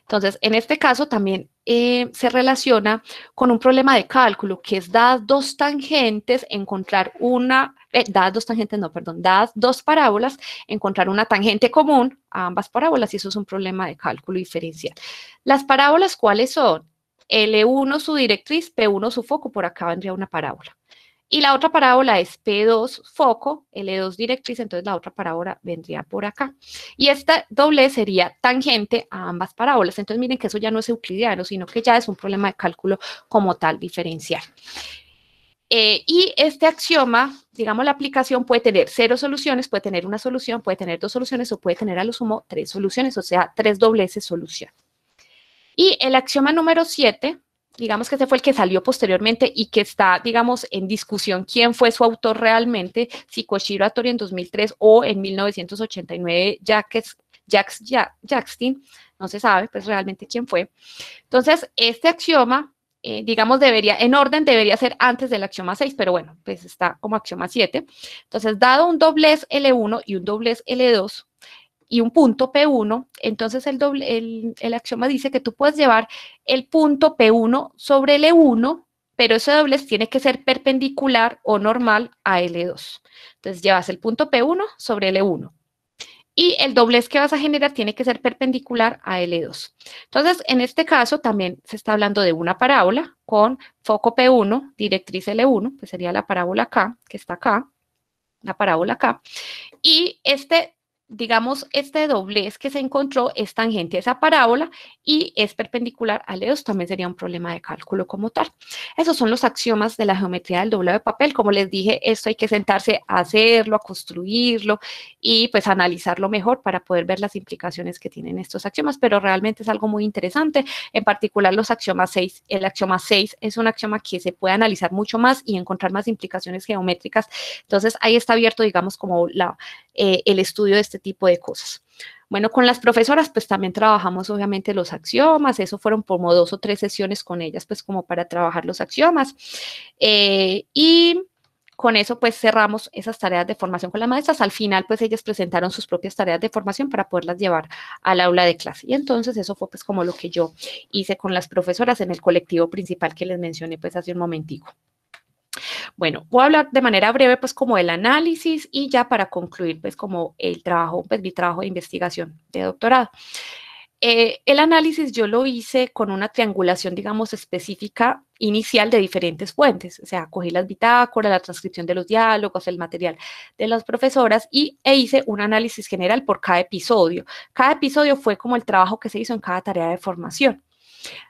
Entonces, en este caso también eh, se relaciona con un problema de cálculo, que es dadas dos tangentes, encontrar una, eh, dadas dos tangentes, no, perdón, dadas dos parábolas, encontrar una tangente común a ambas parábolas, y eso es un problema de cálculo diferencial. Las parábolas, ¿cuáles son? L1 su directriz, P1 su foco, por acá vendría una parábola. Y la otra parábola es P2 foco, L2 directriz, entonces la otra parábola vendría por acá. Y esta doble sería tangente a ambas parábolas. Entonces miren que eso ya no es euclidiano, sino que ya es un problema de cálculo como tal diferencial. Eh, y este axioma, digamos, la aplicación puede tener cero soluciones, puede tener una solución, puede tener dos soluciones o puede tener a lo sumo tres soluciones, o sea, tres dobleces solución. Y el axioma número 7 digamos que ese fue el que salió posteriormente y que está, digamos, en discusión quién fue su autor realmente, si Koshiro Atori en 2003 o en 1989, Jacks jack no se sabe pues realmente quién fue. Entonces, este axioma, eh, digamos, debería, en orden debería ser antes del axioma 6, pero bueno, pues está como axioma 7. Entonces, dado un doblez L1 y un doblez L2, y un punto P1, entonces el, doble, el, el, axioma dice que tú puedes llevar el punto P1 sobre L1, e pero ese doblez tiene que ser perpendicular o normal a L2. Entonces llevas el punto P1 sobre L1. E y el doblez que vas a generar tiene que ser perpendicular a L2. Entonces, en este caso también se está hablando de una parábola con foco P1, directriz L1, que sería la parábola K, que está acá, la parábola K. Y este digamos, este doblez que se encontró es tangente a esa parábola y es perpendicular a EOS, también sería un problema de cálculo como tal. Esos son los axiomas de la geometría del doblado de papel. Como les dije, esto hay que sentarse a hacerlo, a construirlo y pues analizarlo mejor para poder ver las implicaciones que tienen estos axiomas, pero realmente es algo muy interesante, en particular los axiomas 6. El axioma 6 es un axioma que se puede analizar mucho más y encontrar más implicaciones geométricas. Entonces, ahí está abierto, digamos, como la, eh, el estudio de este tipo de cosas. Bueno, con las profesoras, pues también trabajamos obviamente los axiomas, eso fueron como dos o tres sesiones con ellas, pues como para trabajar los axiomas. Eh, y con eso, pues cerramos esas tareas de formación con las maestras. Al final, pues ellas presentaron sus propias tareas de formación para poderlas llevar al aula de clase. Y entonces eso fue pues como lo que yo hice con las profesoras en el colectivo principal que les mencioné pues hace un momentico. Bueno, voy a hablar de manera breve pues como el análisis y ya para concluir pues como el trabajo, pues mi trabajo de investigación de doctorado. Eh, el análisis yo lo hice con una triangulación, digamos, específica inicial de diferentes fuentes, o sea, cogí las bitácoras, la transcripción de los diálogos, el material de las profesoras y e hice un análisis general por cada episodio. Cada episodio fue como el trabajo que se hizo en cada tarea de formación.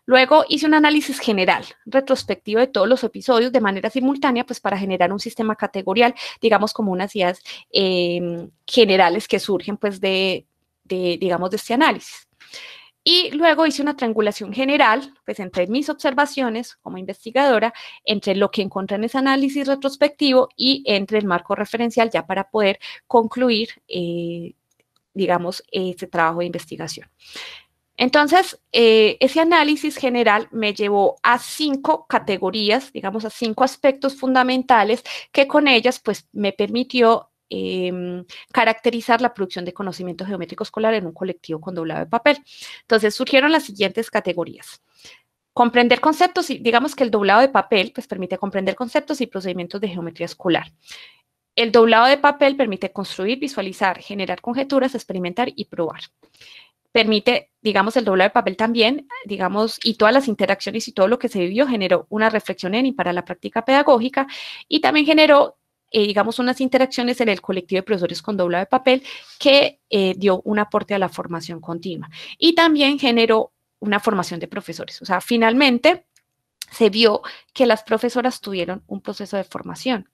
Luego hice un análisis general, retrospectivo de todos los episodios de manera simultánea, pues para generar un sistema categorial, digamos como unas ideas em, generales que surgen pues de, digamos, de este análisis. Y luego hice una triangulación general, pues entre mis observaciones como investigadora, entre lo que encontré en ese análisis retrospectivo y entre el marco referencial ya para poder concluir, eh, digamos, este trabajo de investigación. Entonces, eh, ese análisis general me llevó a cinco categorías, digamos a cinco aspectos fundamentales que con ellas pues me permitió em, caracterizar la producción de conocimiento geométrico escolar en un colectivo con doblado de papel. Entonces surgieron las siguientes categorías. Comprender conceptos, y digamos que el doblado de papel pues, permite comprender conceptos y procedimientos de geometría escolar. El doblado de papel permite construir, visualizar, generar conjeturas, experimentar y probar permite, digamos, el doble de papel también, digamos, y todas las interacciones y todo lo que se vivió generó una reflexión en y para la práctica pedagógica y también generó, eh, digamos, unas interacciones en el colectivo de profesores con doble de papel que eh, dio un aporte a la formación continua y también generó una formación de profesores. O sea, finalmente se vio que las profesoras tuvieron un proceso de formación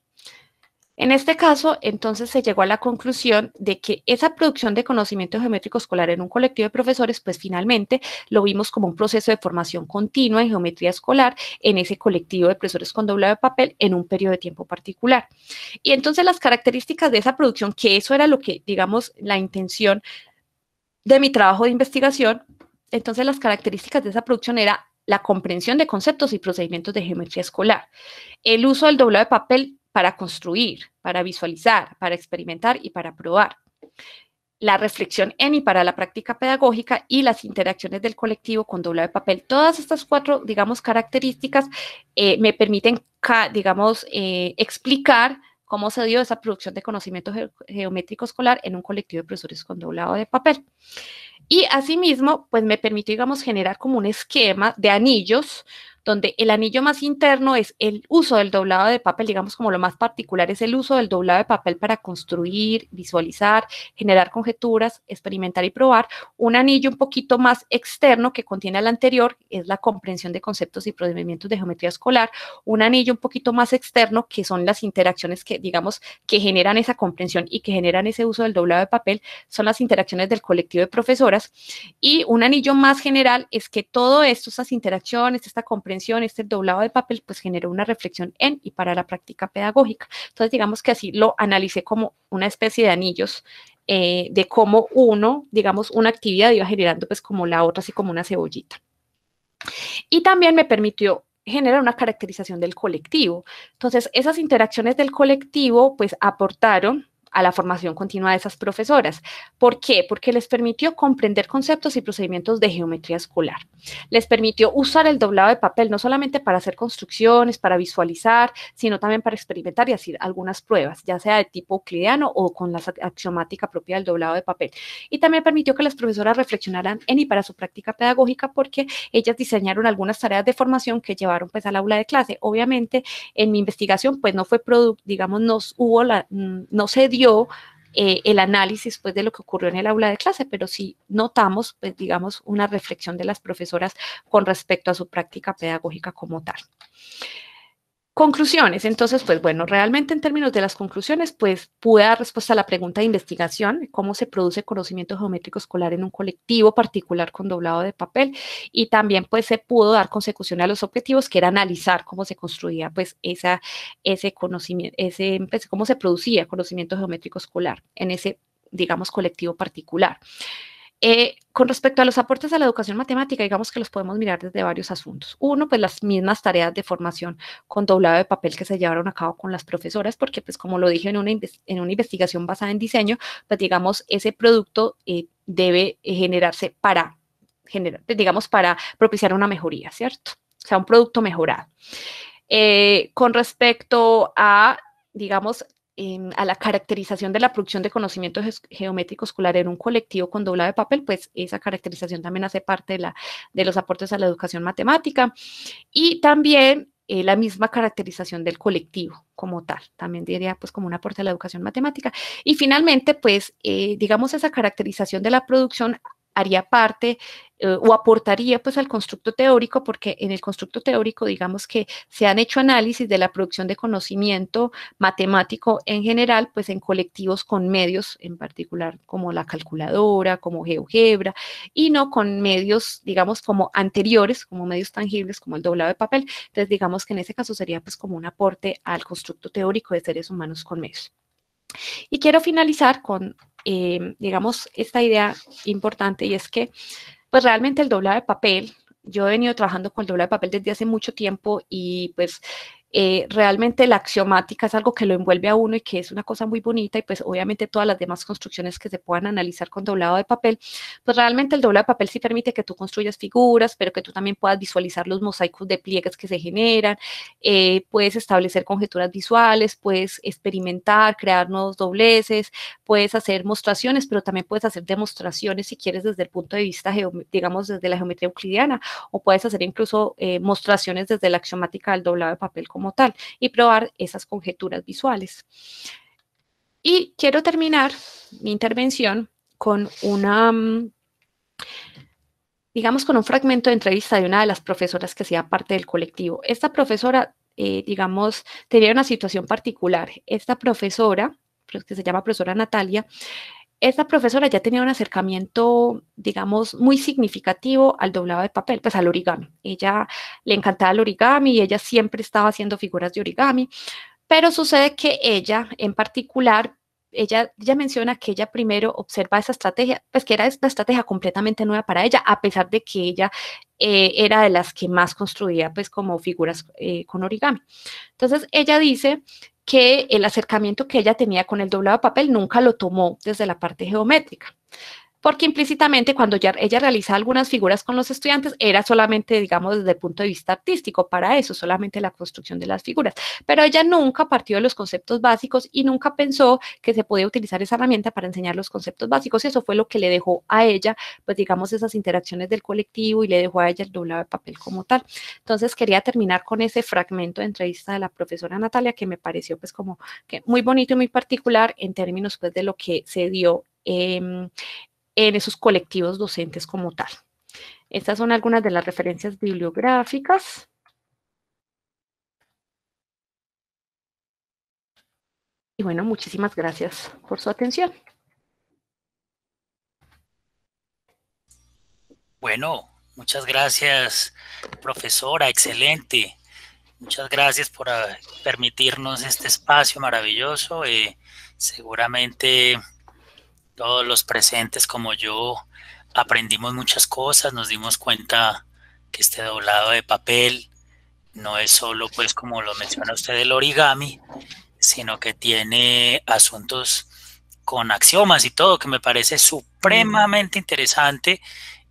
en este caso, entonces se llegó a la conclusión de que esa producción de conocimiento geométrico escolar en un colectivo de profesores, pues finalmente lo vimos como un proceso de formación continua en geometría escolar en ese colectivo de profesores con doblado de papel en un periodo de tiempo particular. Y entonces las características de esa producción, que eso era lo que, digamos, la intención de mi trabajo de investigación, entonces las características de esa producción era la comprensión de conceptos y procedimientos de geometría escolar, el uso del doblado de papel para construir, para visualizar, para experimentar y para probar. La reflexión en para la práctica pedagógica y las interacciones del colectivo con doblado de papel. Todas estas cuatro, digamos, características eh, me permiten, digamos, eh, explicar cómo se dio esa producción de conocimiento geométrico escolar en un colectivo de profesores con doblado de papel. Y asimismo, pues me permitió, digamos, generar como un esquema de anillos donde el anillo más interno es el uso del doblado de papel, digamos como lo más particular es el uso del doblado de papel para construir, visualizar, generar conjeturas, experimentar y probar. Un anillo un poquito más externo que contiene al anterior es la comprensión de conceptos y procedimientos de geometría escolar. Un anillo un poquito más externo que son las interacciones que digamos que generan esa comprensión y que generan ese uso del doblado de papel son las interacciones del colectivo de profesoras. Y un anillo más general es que todo esto, estas interacciones, esta comprensión, este doblado de papel, pues generó una reflexión en y para la práctica pedagógica. Entonces, digamos que así lo analicé como una especie de anillos eh, de cómo uno, digamos, una actividad iba generando pues como la otra, así como una cebollita. Y también me permitió generar una caracterización del colectivo. Entonces, esas interacciones del colectivo pues aportaron a la formación continua de esas profesoras. ¿Por qué? Porque les permitió comprender conceptos y procedimientos de geometría escolar. Les permitió usar el doblado de papel no solamente para hacer construcciones, para visualizar, sino también para experimentar y hacer algunas pruebas, ya sea de tipo euclidiano o con la axiomática propia del doblado de papel. Y también permitió que las profesoras reflexionaran en y para su práctica pedagógica porque ellas diseñaron algunas tareas de formación que llevaron pues al aula de clase. Obviamente en mi investigación pues no fue producto, digamos, mm, no se dio eh, el análisis pues, de lo que ocurrió en el aula de clase, pero sí notamos, pues, digamos, una reflexión de las profesoras con respecto a su práctica pedagógica como tal. Conclusiones. Entonces, pues bueno, realmente en términos de las conclusiones, pues pude dar respuesta a la pregunta de investigación, cómo se produce conocimiento geométrico escolar en un colectivo particular con doblado de papel y también pues se pudo dar consecución a los objetivos que era analizar cómo se construía pues esa, ese conocimiento, ese, pues, cómo se producía conocimiento geométrico escolar en ese, digamos, colectivo particular. Eh, con respecto a los aportes a la educación matemática, digamos que los podemos mirar desde varios asuntos. Uno, pues las mismas tareas de formación con doblado de papel que se llevaron a cabo con las profesoras, porque pues como lo dije en una, investigación basada en diseño, pues digamos, ese producto eh, debe eh, generarse para, generar, pues, digamos, para propiciar una mejoría, ¿cierto? O sea, un producto mejorado. con respecto a digamos, Em, a la caracterización de la producción de conocimientos geométricos escolar en un colectivo con doblado de papel, pues esa caracterización también hace parte de, los aportes a la educación matemática. Y también eh, la misma caracterización del colectivo como tal, también diría pues como un aporte a la educación matemática. Y finalmente, pues eh, digamos esa caracterización de la producción haría parte eh, o aportaría pues al constructo teórico, porque en el constructo teórico digamos que se han hecho análisis de la producción de conocimiento matemático en general, pues en colectivos con medios en particular como la calculadora, como GeoGebra, y no con medios digamos como anteriores, como medios tangibles como el doblado de papel. Entonces digamos que en ese caso sería pues como un aporte al constructo teórico de seres humanos con medios. Y quiero finalizar con Em, digamos, esta idea importante y es que, pues realmente el doblar de papel, yo he venido trabajando con el doblar de papel desde hace mucho tiempo y pues eh, realmente la axiomática es algo que lo envuelve a uno y que es una cosa muy bonita y pues obviamente todas las demás construcciones que se puedan analizar con doblado de papel, pues realmente el doblado de papel sí permite que tú construyas figuras, pero que tú también puedas visualizar los mosaicos de pliegues que se generan, eh, puedes establecer conjeturas visuales, puedes experimentar, crear nuevos dobleces, puedes hacer mostraciones, pero también puedes hacer demostraciones si quieres desde el punto de vista, digamos, desde la geometría euclidiana o puedes hacer incluso eh, mostraciones desde la axiomática del doblado de papel como tal y probar esas conjeturas visuales. Y quiero terminar mi intervención con una, mm, digamos, con un fragmento de entrevista de una de las profesoras que hacía parte del colectivo. Esta profesora, eh, digamos, tenía una situación particular. Esta profesora, que se llama profesora Natalia, esta profesora ya tenía un acercamiento, digamos, muy significativo al doblado de papel, pues al origami. Ella le encantaba el origami y ella siempre estaba haciendo figuras de origami, pero sucede que ella en particular, ella, ella menciona que ella primero observa esa estrategia, pues que era una estrategia completamente nueva para ella, a pesar de que ella eh, era de las que más construía, pues como figuras eh, con origami. Entonces, ella dice que el acercamiento que ella tenía con el doblado de papel nunca lo tomó desde la parte geométrica porque implícitamente cuando ella realiza algunas figuras con los estudiantes era solamente, digamos, desde el punto de vista artístico, para eso, solamente la construcción de las figuras. Pero ella nunca partió de los conceptos básicos y nunca pensó que se podía utilizar esa herramienta para enseñar los conceptos básicos y eso fue lo que le dejó a ella, pues digamos, esas interacciones del colectivo y le dejó a ella el doblado de papel como tal. Entonces quería terminar con ese fragmento de entrevista de la profesora Natalia que me pareció pues como muy bonito y muy particular en términos pues de lo que se dio em, en esos colectivos docentes como tal. Estas son algunas de las referencias bibliográficas. Y bueno, muchísimas gracias por su atención. Bueno, muchas gracias, profesora, excelente. Muchas gracias por ah, permitirnos este espacio maravilloso. Eh, seguramente todos los presentes como yo aprendimos muchas cosas, nos dimos cuenta que este doblado de papel no es solo, pues como lo menciona usted, el origami, sino que tiene asuntos con axiomas y todo, que me parece supremamente interesante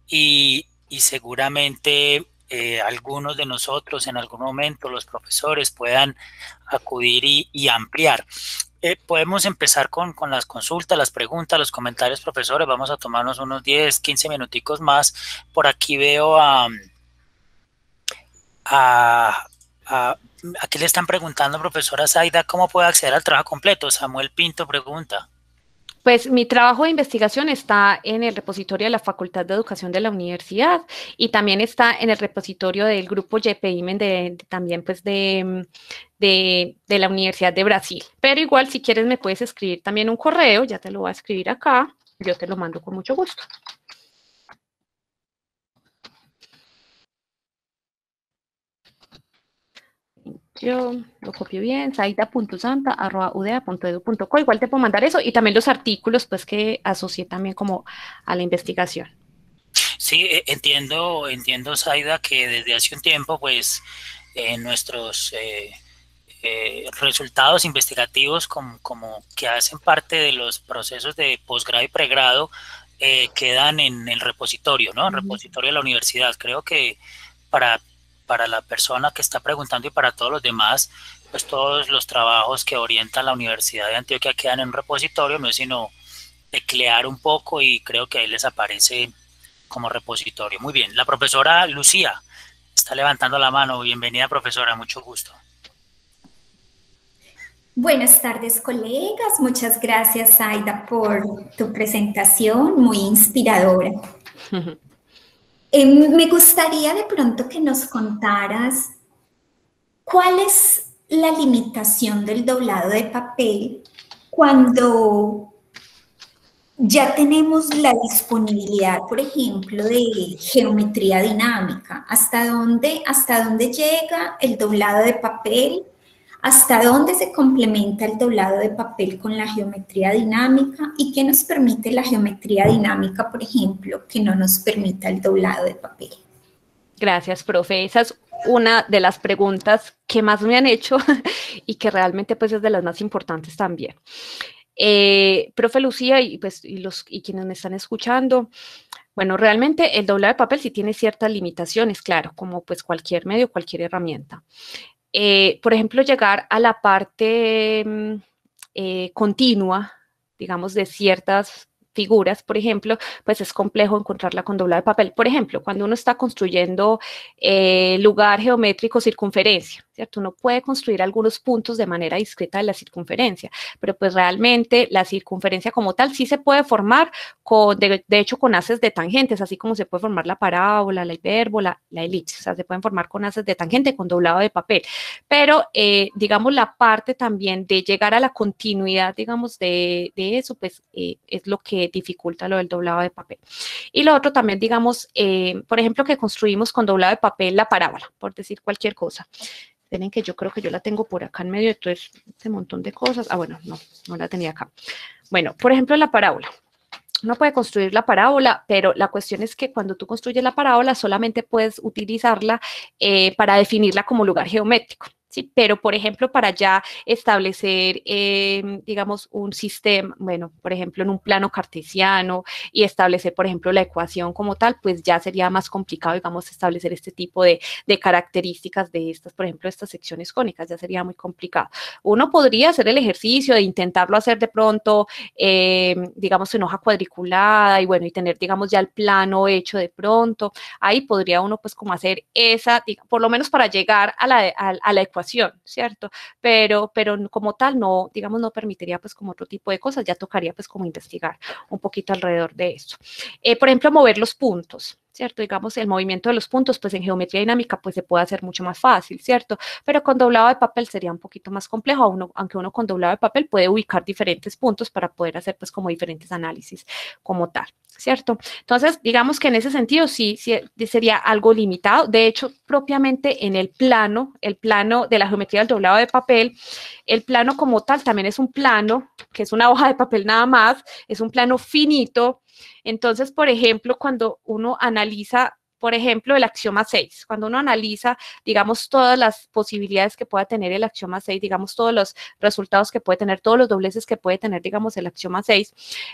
y, seguramente eh, algunos de nosotros en algún momento, los profesores, puedan acudir y ampliar. Eh, podemos empezar con, las consultas, las preguntas, los comentarios, profesores. Vamos a tomarnos unos 10, 15 minuticos más. Por aquí veo a... a aquí le están preguntando, profesora Zaida, ¿cómo puede acceder al trabajo completo? Samuel Pinto pregunta. Pues mi trabajo de investigación está en el repositorio de la Facultad de Educación de la Universidad y también está en el repositorio del grupo YPIMEN también pues de, de, de, la Universidad de Brasil. Pero igual si quieres me puedes escribir también un correo, ya te lo voy a escribir acá, yo te lo mando con mucho gusto. yo lo copio bien, saida.santa.udea.edu.co. Igual te puedo mandar eso y también los artículos pues que asocié también como a la investigación. Sí, e, entiendo, entiendo, Saida, que desde hace un tiempo pues eh, nuestros eh, eh, resultados investigativos como, como que hacen parte de los procesos de posgrado y pregrado quedan en el repositorio, ¿no? En el repositorio de la universidad. Creo que para para la persona que está preguntando y para todos los demás, pues todos los trabajos que orienta la Universidad de Antioquia quedan en repositorio, no es sino teclear un poco y creo que ahí les aparece como repositorio. Muy bien, la profesora Lucía está levantando la mano. Bienvenida, profesora, mucho gusto. Buenas tardes, colegas. Muchas gracias, Aida, por tu presentación muy inspiradora. Em, me gustaría de pronto que nos contaras cuál es la limitación del doblado de papel cuando ya tenemos la disponibilidad, por ejemplo, de geometría dinámica. ¿Hasta dónde, hasta dónde llega el doblado de papel hasta dónde se complementa el doblado de papel con la geometría dinámica y qué nos permite la geometría dinámica, por ejemplo, que no nos permita el doblado de papel. Gracias, profe. Esa es una de las preguntas que más me han hecho y que realmente pues es de las más importantes también. Eh, profe Lucía y, pues, y, los, y quienes me están escuchando, bueno, realmente el doblado de papel sí tiene ciertas limitaciones, claro, como pues cualquier medio, cualquier herramienta. Eh, por ejemplo, llegar a la parte mm, eh, continua, digamos, de ciertas figuras, por ejemplo, pues es complejo encontrarla con doblado de papel. Por ejemplo, cuando uno está construyendo eh, lugar geométrico circunferencia, ¿cierto? Uno puede construir algunos puntos de manera discreta de la circunferencia, pero pues realmente la circunferencia como tal sí se puede formar, con, de, hecho, con haces de tangentes, así como se puede formar la parábola, la hipérbola, la elipse, o sea, se pueden formar con haces de tangente, con doblado de papel, pero eh, digamos la parte también de llegar a la continuidad, digamos, de, eso, pues eh, es lo que dificulta lo del doblado de papel. Y lo otro también, digamos, eh, por ejemplo, que construimos con doblado de papel la parábola, por decir cualquier cosa. Tienen que yo creo que yo la tengo por acá en medio de todo este montón de cosas. Ah, bueno, no, no la tenía acá. Bueno, por ejemplo, la parábola. Uno puede construir la parábola, pero la cuestión es que cuando tú construyes la parábola solamente puedes utilizarla eh, para definirla como lugar geométrico. ¿sí? Pero, por ejemplo, para ya establecer, em, digamos, un sistema, bueno, por ejemplo, en un plano cartesiano y establecer, por ejemplo, la ecuación como tal, pues ya sería más complicado, digamos, establecer este tipo de, características de estas, por ejemplo, estas secciones cónicas, ya sería muy complicado. Uno podría hacer el ejercicio de intentarlo hacer de pronto, em, digamos, en hoja cuadriculada y bueno, y tener, digamos, ya el plano hecho de pronto. Ahí podría uno, pues, como hacer esa, por lo menos para llegar a la, a la ecuación ¿cierto? Pero, pero como tal, no, digamos, no permitiría pues como otro tipo de cosas, ya tocaría pues como investigar un poquito alrededor de eso. Eh, por ejemplo, mover los puntos. ¿cierto? Digamos, el movimiento de los puntos, pues en geometría dinámica, pues se puede hacer mucho más fácil, ¿cierto? Pero con doblado de papel sería un poquito más complejo, aunque uno con doblado de papel puede ubicar diferentes puntos para poder hacer, pues, como diferentes análisis como tal, ¿cierto? Entonces, digamos que en ese sentido sí eh, sería algo limitado. De hecho, propiamente en el plano, el plano de la geometría del doblado de papel, el plano como tal también es un plano, que es una hoja de papel nada más, es un plano finito, entonces, por ejemplo, cuando uno analiza por ejemplo, el axioma 6. Cuando uno analiza, digamos, todas las posibilidades que pueda tener el axioma 6, digamos, todos los resultados que puede tener, todos los dobleces que puede tener, digamos, el axioma 6,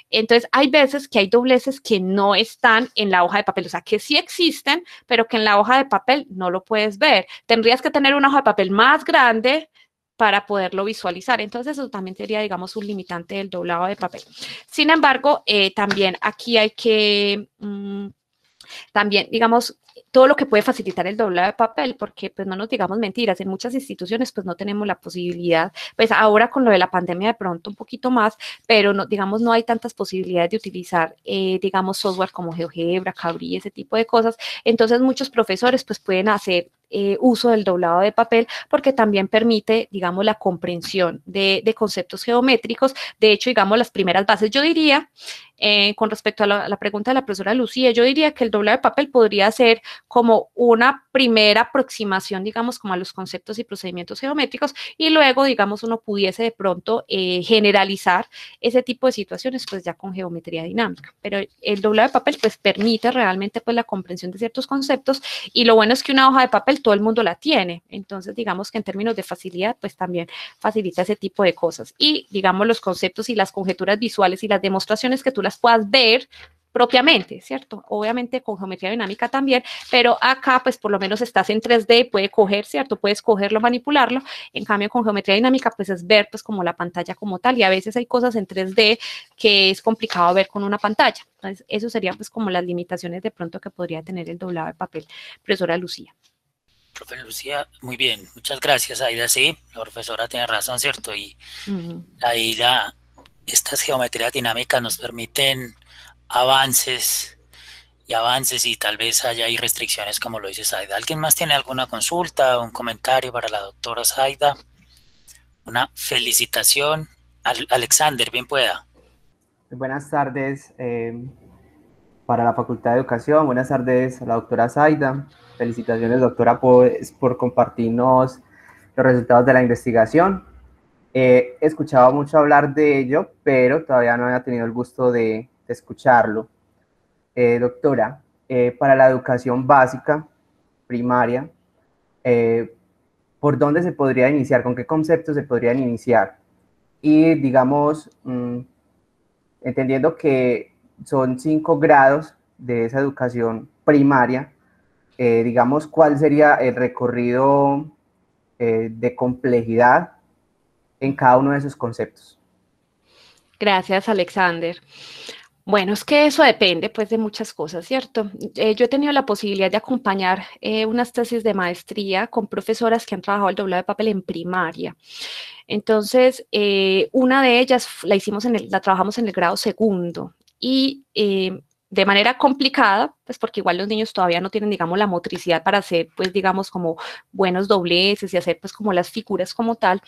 entonces hay veces que hay dobleces que no están en la hoja de papel, o sea, que sí existen, pero que en la hoja de papel no lo puedes ver. Tendrías que tener una hoja de papel más grande para poderlo visualizar. Entonces eso también sería, digamos, un limitante del doblado de papel. Sin embargo, eh, también aquí hay que, mm, también, digamos, todo lo que puede facilitar el doblado de papel, porque pues no nos digamos mentiras, en muchas instituciones pues no tenemos la posibilidad, pues ahora con lo de la pandemia de pronto un poquito más, pero no, digamos no hay tantas posibilidades de utilizar, eh, digamos, software como GeoGebra, Cabri, ese tipo de cosas, entonces muchos profesores pues pueden hacer eh, uso del doblado de papel porque también permite, digamos, la comprensión de, conceptos geométricos. De hecho, digamos, las primeras bases, yo diría, eh, con respecto a la, pregunta de la profesora Lucía, yo diría que el doblado de papel podría ser como una primera aproximación, digamos, como a los conceptos y procedimientos geométricos y luego, digamos, uno pudiese de pronto eh, generalizar ese tipo de situaciones, pues ya con geometría dinámica. Pero el doblado de papel, pues permite realmente, pues, la comprensión de ciertos conceptos y lo bueno es que una hoja de papel pues, todo el mundo la tiene. Entonces, digamos que en términos de facilidad, pues también facilita ese tipo de cosas. Y, digamos, los conceptos y las conjeturas visuales y las demostraciones que tú las puedas ver propiamente, ¿cierto? Obviamente con geometría dinámica también, pero acá pues por lo menos estás en 3D, puede coger, ¿cierto? Puedes cogerlo, manipularlo. En cambio con geometría dinámica pues es ver pues como la pantalla como tal y a veces hay cosas en 3D que es complicado ver con una pantalla. Entonces eso sería pues como las limitaciones de pronto que podría tener el doblado de papel, profesora Lucía. Profesor Lucía, muy bien, muchas gracias, Aida. Sí, la profesora tiene razón, ¿cierto? Y Aida, estas geometrías dinámicas nos permiten avances y avances y tal vez haya ahí restricciones como lo dice Aida. ¿Alguien más tiene alguna consulta o un comentario para la doctora Zaida? Una felicitación. Al Alexander, bien pueda. Buenas tardes eh, para la Facultad de Educación, buenas tardes a la doctora Zaida. Felicitaciones, doctora, por, compartirnos los resultados de la investigación. Eh, he escuchado mucho hablar de ello, pero todavía no había tenido el gusto de, escucharlo. Eh, doctora, eh, para la educación básica, primaria, ¿por dónde se podría iniciar? ¿Con qué conceptos se podrían iniciar? Y digamos, mm, entendiendo que son cinco grados de esa educación primaria, eh, digamos, cuál sería el recorrido eh, de complejidad en cada uno de esos conceptos. Gracias, Alexander. Bueno, es que eso depende pues de muchas cosas, ¿cierto? Eh, yo he tenido la posibilidad de acompañar unas tesis de maestría con profesoras que han trabajado el doblado de papel en primaria. Entonces, una de ellas la hicimos en la trabajamos en el grado segundo y de manera complicada pues porque igual los niños todavía no tienen, digamos, la motricidad para hacer, pues, digamos, como buenos dobleces y hacer, pues, como las figuras como tal,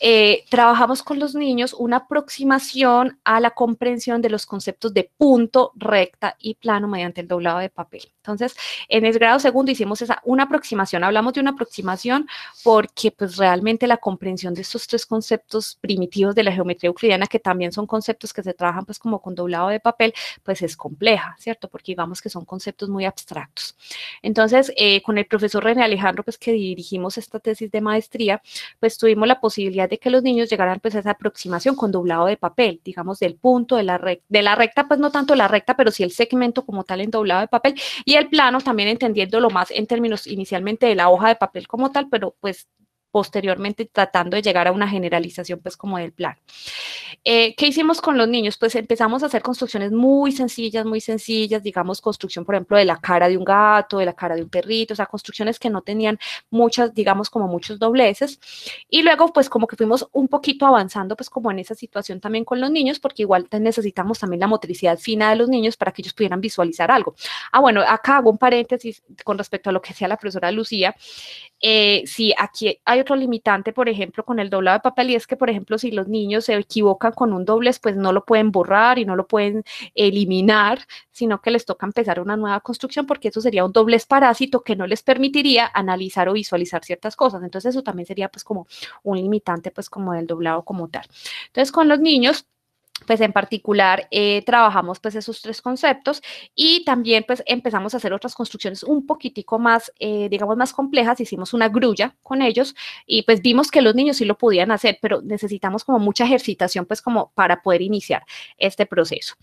eh, trabajamos con los niños una aproximación a la comprensión de los conceptos de punto, recta y plano mediante el doblado de papel. Entonces, en el grado segundo hicimos esa, una aproximación, hablamos de una aproximación porque, pues, realmente la comprensión de estos tres conceptos primitivos de la geometría euclidiana, que también son conceptos que se trabajan, pues, como con doblado de papel, pues, es compleja, ¿cierto? Porque digamos que son conceptos muy abstractos. Entonces, eh, con el profesor René Alejandro, pues que dirigimos esta tesis de maestría, pues tuvimos la posibilidad de que los niños llegaran pues a esa aproximación con doblado de papel, digamos, del punto, de la, recta, de la recta, pues no tanto la recta, pero sí el segmento como tal en doblado de papel y el plano también entendiéndolo más en términos inicialmente de la hoja de papel como tal, pero pues posteriormente tratando de llegar a una generalización pues como del plan. Eh, ¿Qué hicimos con los niños? Pues empezamos a hacer construcciones muy sencillas, muy sencillas, digamos construcción por ejemplo de la cara de un gato, de la cara de un perrito, o sea, construcciones que no tenían muchas, digamos como muchos dobleces. Y luego pues como que fuimos un poquito avanzando pues como en esa situación también con los niños, porque igual necesitamos también la motricidad fina de los niños para que ellos pudieran visualizar algo. Ah, bueno, acá hago un paréntesis con respecto a lo que decía la profesora Lucía. Eh, si aquí hay otro limitante, por ejemplo, con el doblado de papel y es que, por ejemplo, si los niños se equivocan con un doblez, pues no lo pueden borrar y no lo pueden eliminar, sino que les toca empezar una nueva construcción porque eso sería un doblez parásito que no les permitiría analizar o visualizar ciertas cosas. Entonces eso también sería pues como un limitante pues como del doblado como tal. Entonces con los niños pues en particular eh, trabajamos pues esos tres conceptos y también pues empezamos a hacer otras construcciones un poquitico más, eh, digamos, más complejas, hicimos una grulla con ellos y pues vimos que los niños sí lo podían hacer, pero necesitamos como mucha ejercitación pues como para poder iniciar este proceso.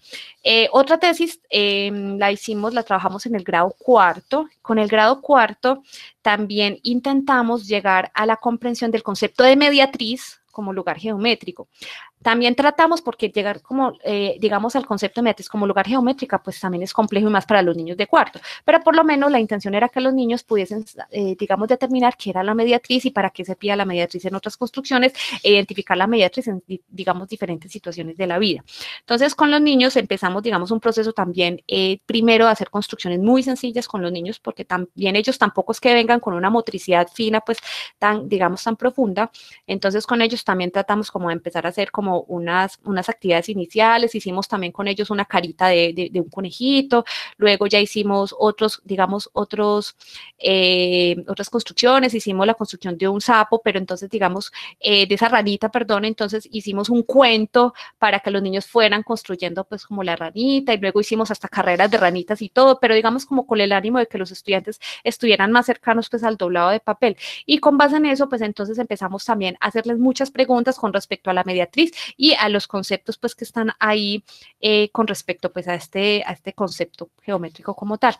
Eh, otra tesis em, la hicimos, la trabajamos en el grado cuarto, con el grado cuarto también intentamos llegar a la comprensión del concepto de mediatriz como lugar geométrico. También tratamos, porque llegar como, eh, digamos, al concepto de mediatriz como lugar geométrica, pues también es complejo y más para los niños de cuarto, pero por lo menos la intención era que los niños pudiesen, eh, digamos, determinar qué era la mediatriz y para qué se pide la mediatriz en otras construcciones, e identificar la mediatriz en, digamos, diferentes situaciones de la vida. Entonces, con los niños empezamos, digamos, un proceso también, eh, primero, de hacer construcciones muy sencillas con los niños, porque también ellos tampoco es que vengan con una motricidad fina, pues, tan, digamos, tan profunda. Entonces, con ellos también tratamos como de empezar a hacer como unas, unas actividades iniciales, hicimos también con ellos una carita de, un conejito, luego ya hicimos otros, digamos, otros, eh, otras construcciones, hicimos la construcción de un sapo, pero entonces, digamos, eh, de esa ranita, perdón, entonces hicimos un cuento para que los niños fueran construyendo pues como la ranita y luego hicimos hasta carreras de ranitas y todo, pero digamos como con el ánimo de que los estudiantes estuvieran más cercanos pues al doblado de papel. Y con base en eso, pues entonces empezamos también a hacerles muchas preguntas con respecto a la mediatriz y a los conceptos pues que están ahí eh, con respecto pues este, a este, concepto geométrico como tal.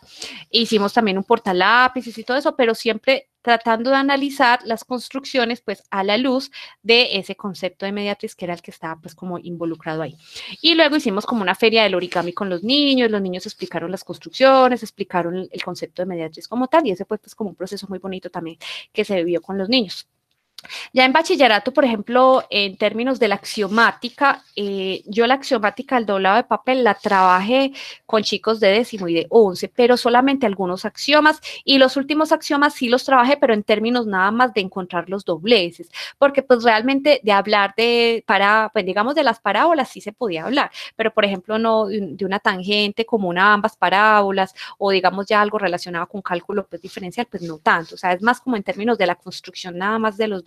Hicimos también un portalápices y todo eso, pero siempre tratando de analizar las construcciones pues a la luz de ese concepto de mediatriz que era el que estaba pues como involucrado ahí. Y luego hicimos como una feria del origami con los niños, los niños explicaron las construcciones, explicaron el concepto de mediatriz como tal y ese fue pues como un proceso muy bonito también que se vivió con los niños. Ya en bachillerato, por ejemplo, en términos de la axiomática, eh, yo la axiomática del doblado de papel la trabajé con chicos de décimo y de once, pero solamente algunos axiomas y los últimos axiomas sí los trabajé, pero en términos nada más de encontrar los dobleces, porque pues realmente de hablar de, para, pues digamos de las parábolas sí se podía hablar, pero por ejemplo no de una tangente como una ambas parábolas o digamos ya algo relacionado con cálculo pues, diferencial, pues no tanto, o sea, es más como en términos de la construcción nada más de los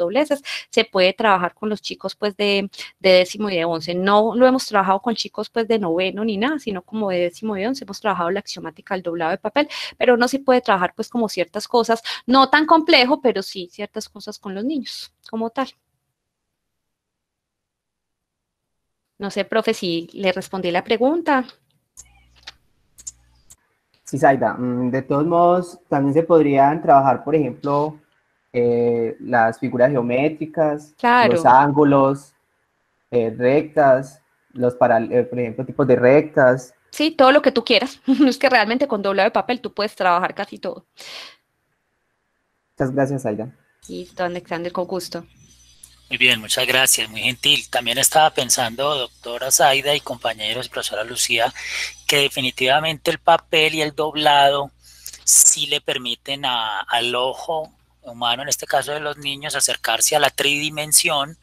se puede trabajar con los chicos pues de, de décimo y de once. No lo hemos trabajado con chicos pues de noveno ni nada, sino como de décimo y de once hemos trabajado la axiomática el doblado de papel, pero no se puede trabajar pues como ciertas cosas, no tan complejo, pero sí ciertas cosas con los niños como tal. No sé, profe, si le respondí la pregunta. Sí, Zaida. Mm, de todos modos, también se podrían trabajar, por ejemplo, eh, las figuras geométricas, los ángulos, eh, rectas, los para, eh, por ejemplo, tipos de rectas. Sí, todo lo que tú quieras. es que realmente con doblado de papel tú puedes trabajar casi todo. Muchas gracias, Aida. don Alexander, con gusto. Muy bien, muchas gracias, muy gentil. También estaba pensando, doctora Zaida y compañeros, profesora Lucía, que definitivamente el papel y el doblado sí le permiten al ojo humano, en este caso de los niños, acercarse a la tridimensión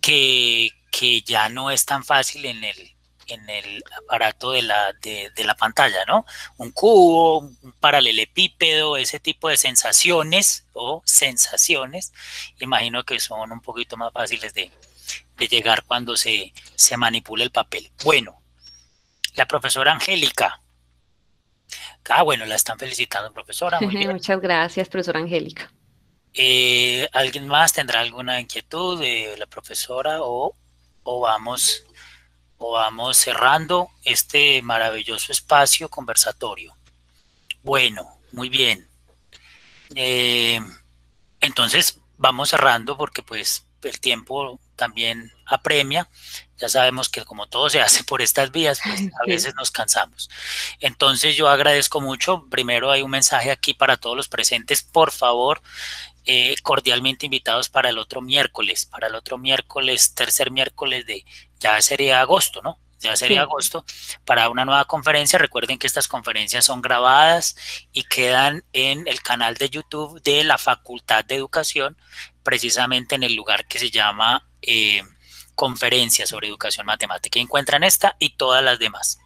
que, que ya no es tan fácil en el, en el aparato de la, de, la pantalla, ¿no? Un cubo, un paralelepípedo, ese tipo de sensaciones o sensaciones, imagino que son un poquito más fáciles de, de llegar cuando se, se manipula el papel. Bueno, la profesora Angélica Ah, bueno, la están felicitando, profesora. Muchas gracias, profesora Angélica. Eh, ¿Alguien más tendrá alguna inquietud de la profesora o, o, vamos, o vamos cerrando este maravilloso espacio conversatorio? Bueno, muy bien. Eh, entonces vamos cerrando porque pues el tiempo también apremia ya sabemos que como todo se hace por estas vías, pues, a veces nos cansamos. Entonces yo agradezco mucho. Primero hay un mensaje aquí para todos los presentes. Por favor, eh, cordialmente invitados para el otro miércoles, para el otro miércoles, tercer miércoles de, ya sería agosto, ¿no? ya sería agosto, para una nueva conferencia. Recuerden que estas conferencias son grabadas y quedan en el canal de YouTube de la Facultad de Educación, precisamente en el lugar que se llama eh, conferencia sobre educación matemática. Encuentran esta y todas las demás.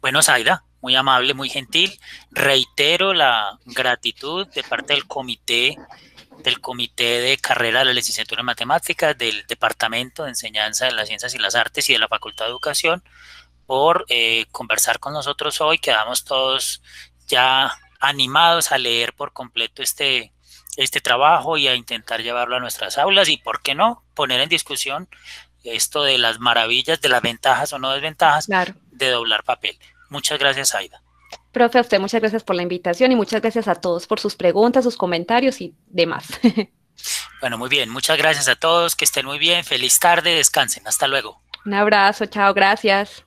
Bueno, Zaida, muy amable, muy gentil. Reitero la gratitud de parte del comité del Comité de Carrera de la Licenciatura en Matemáticas, del Departamento de Enseñanza de las Ciencias y las Artes y de la Facultad de Educación por eh, conversar con nosotros hoy. Quedamos todos ya animados a leer por completo este, este trabajo y a intentar llevarlo a nuestras aulas y, ¿por qué no?, poner en discusión esto de las maravillas, de las ventajas o no desventajas de doblar papel. Muchas gracias, Aida. Profe, a usted muchas gracias por la invitación y muchas gracias a todos por sus preguntas, sus comentarios y demás. Bueno, muy bien. Muchas gracias a todos. Que estén muy bien. Feliz tarde. Descansen. Hasta luego. Un abrazo. Chao. Gracias.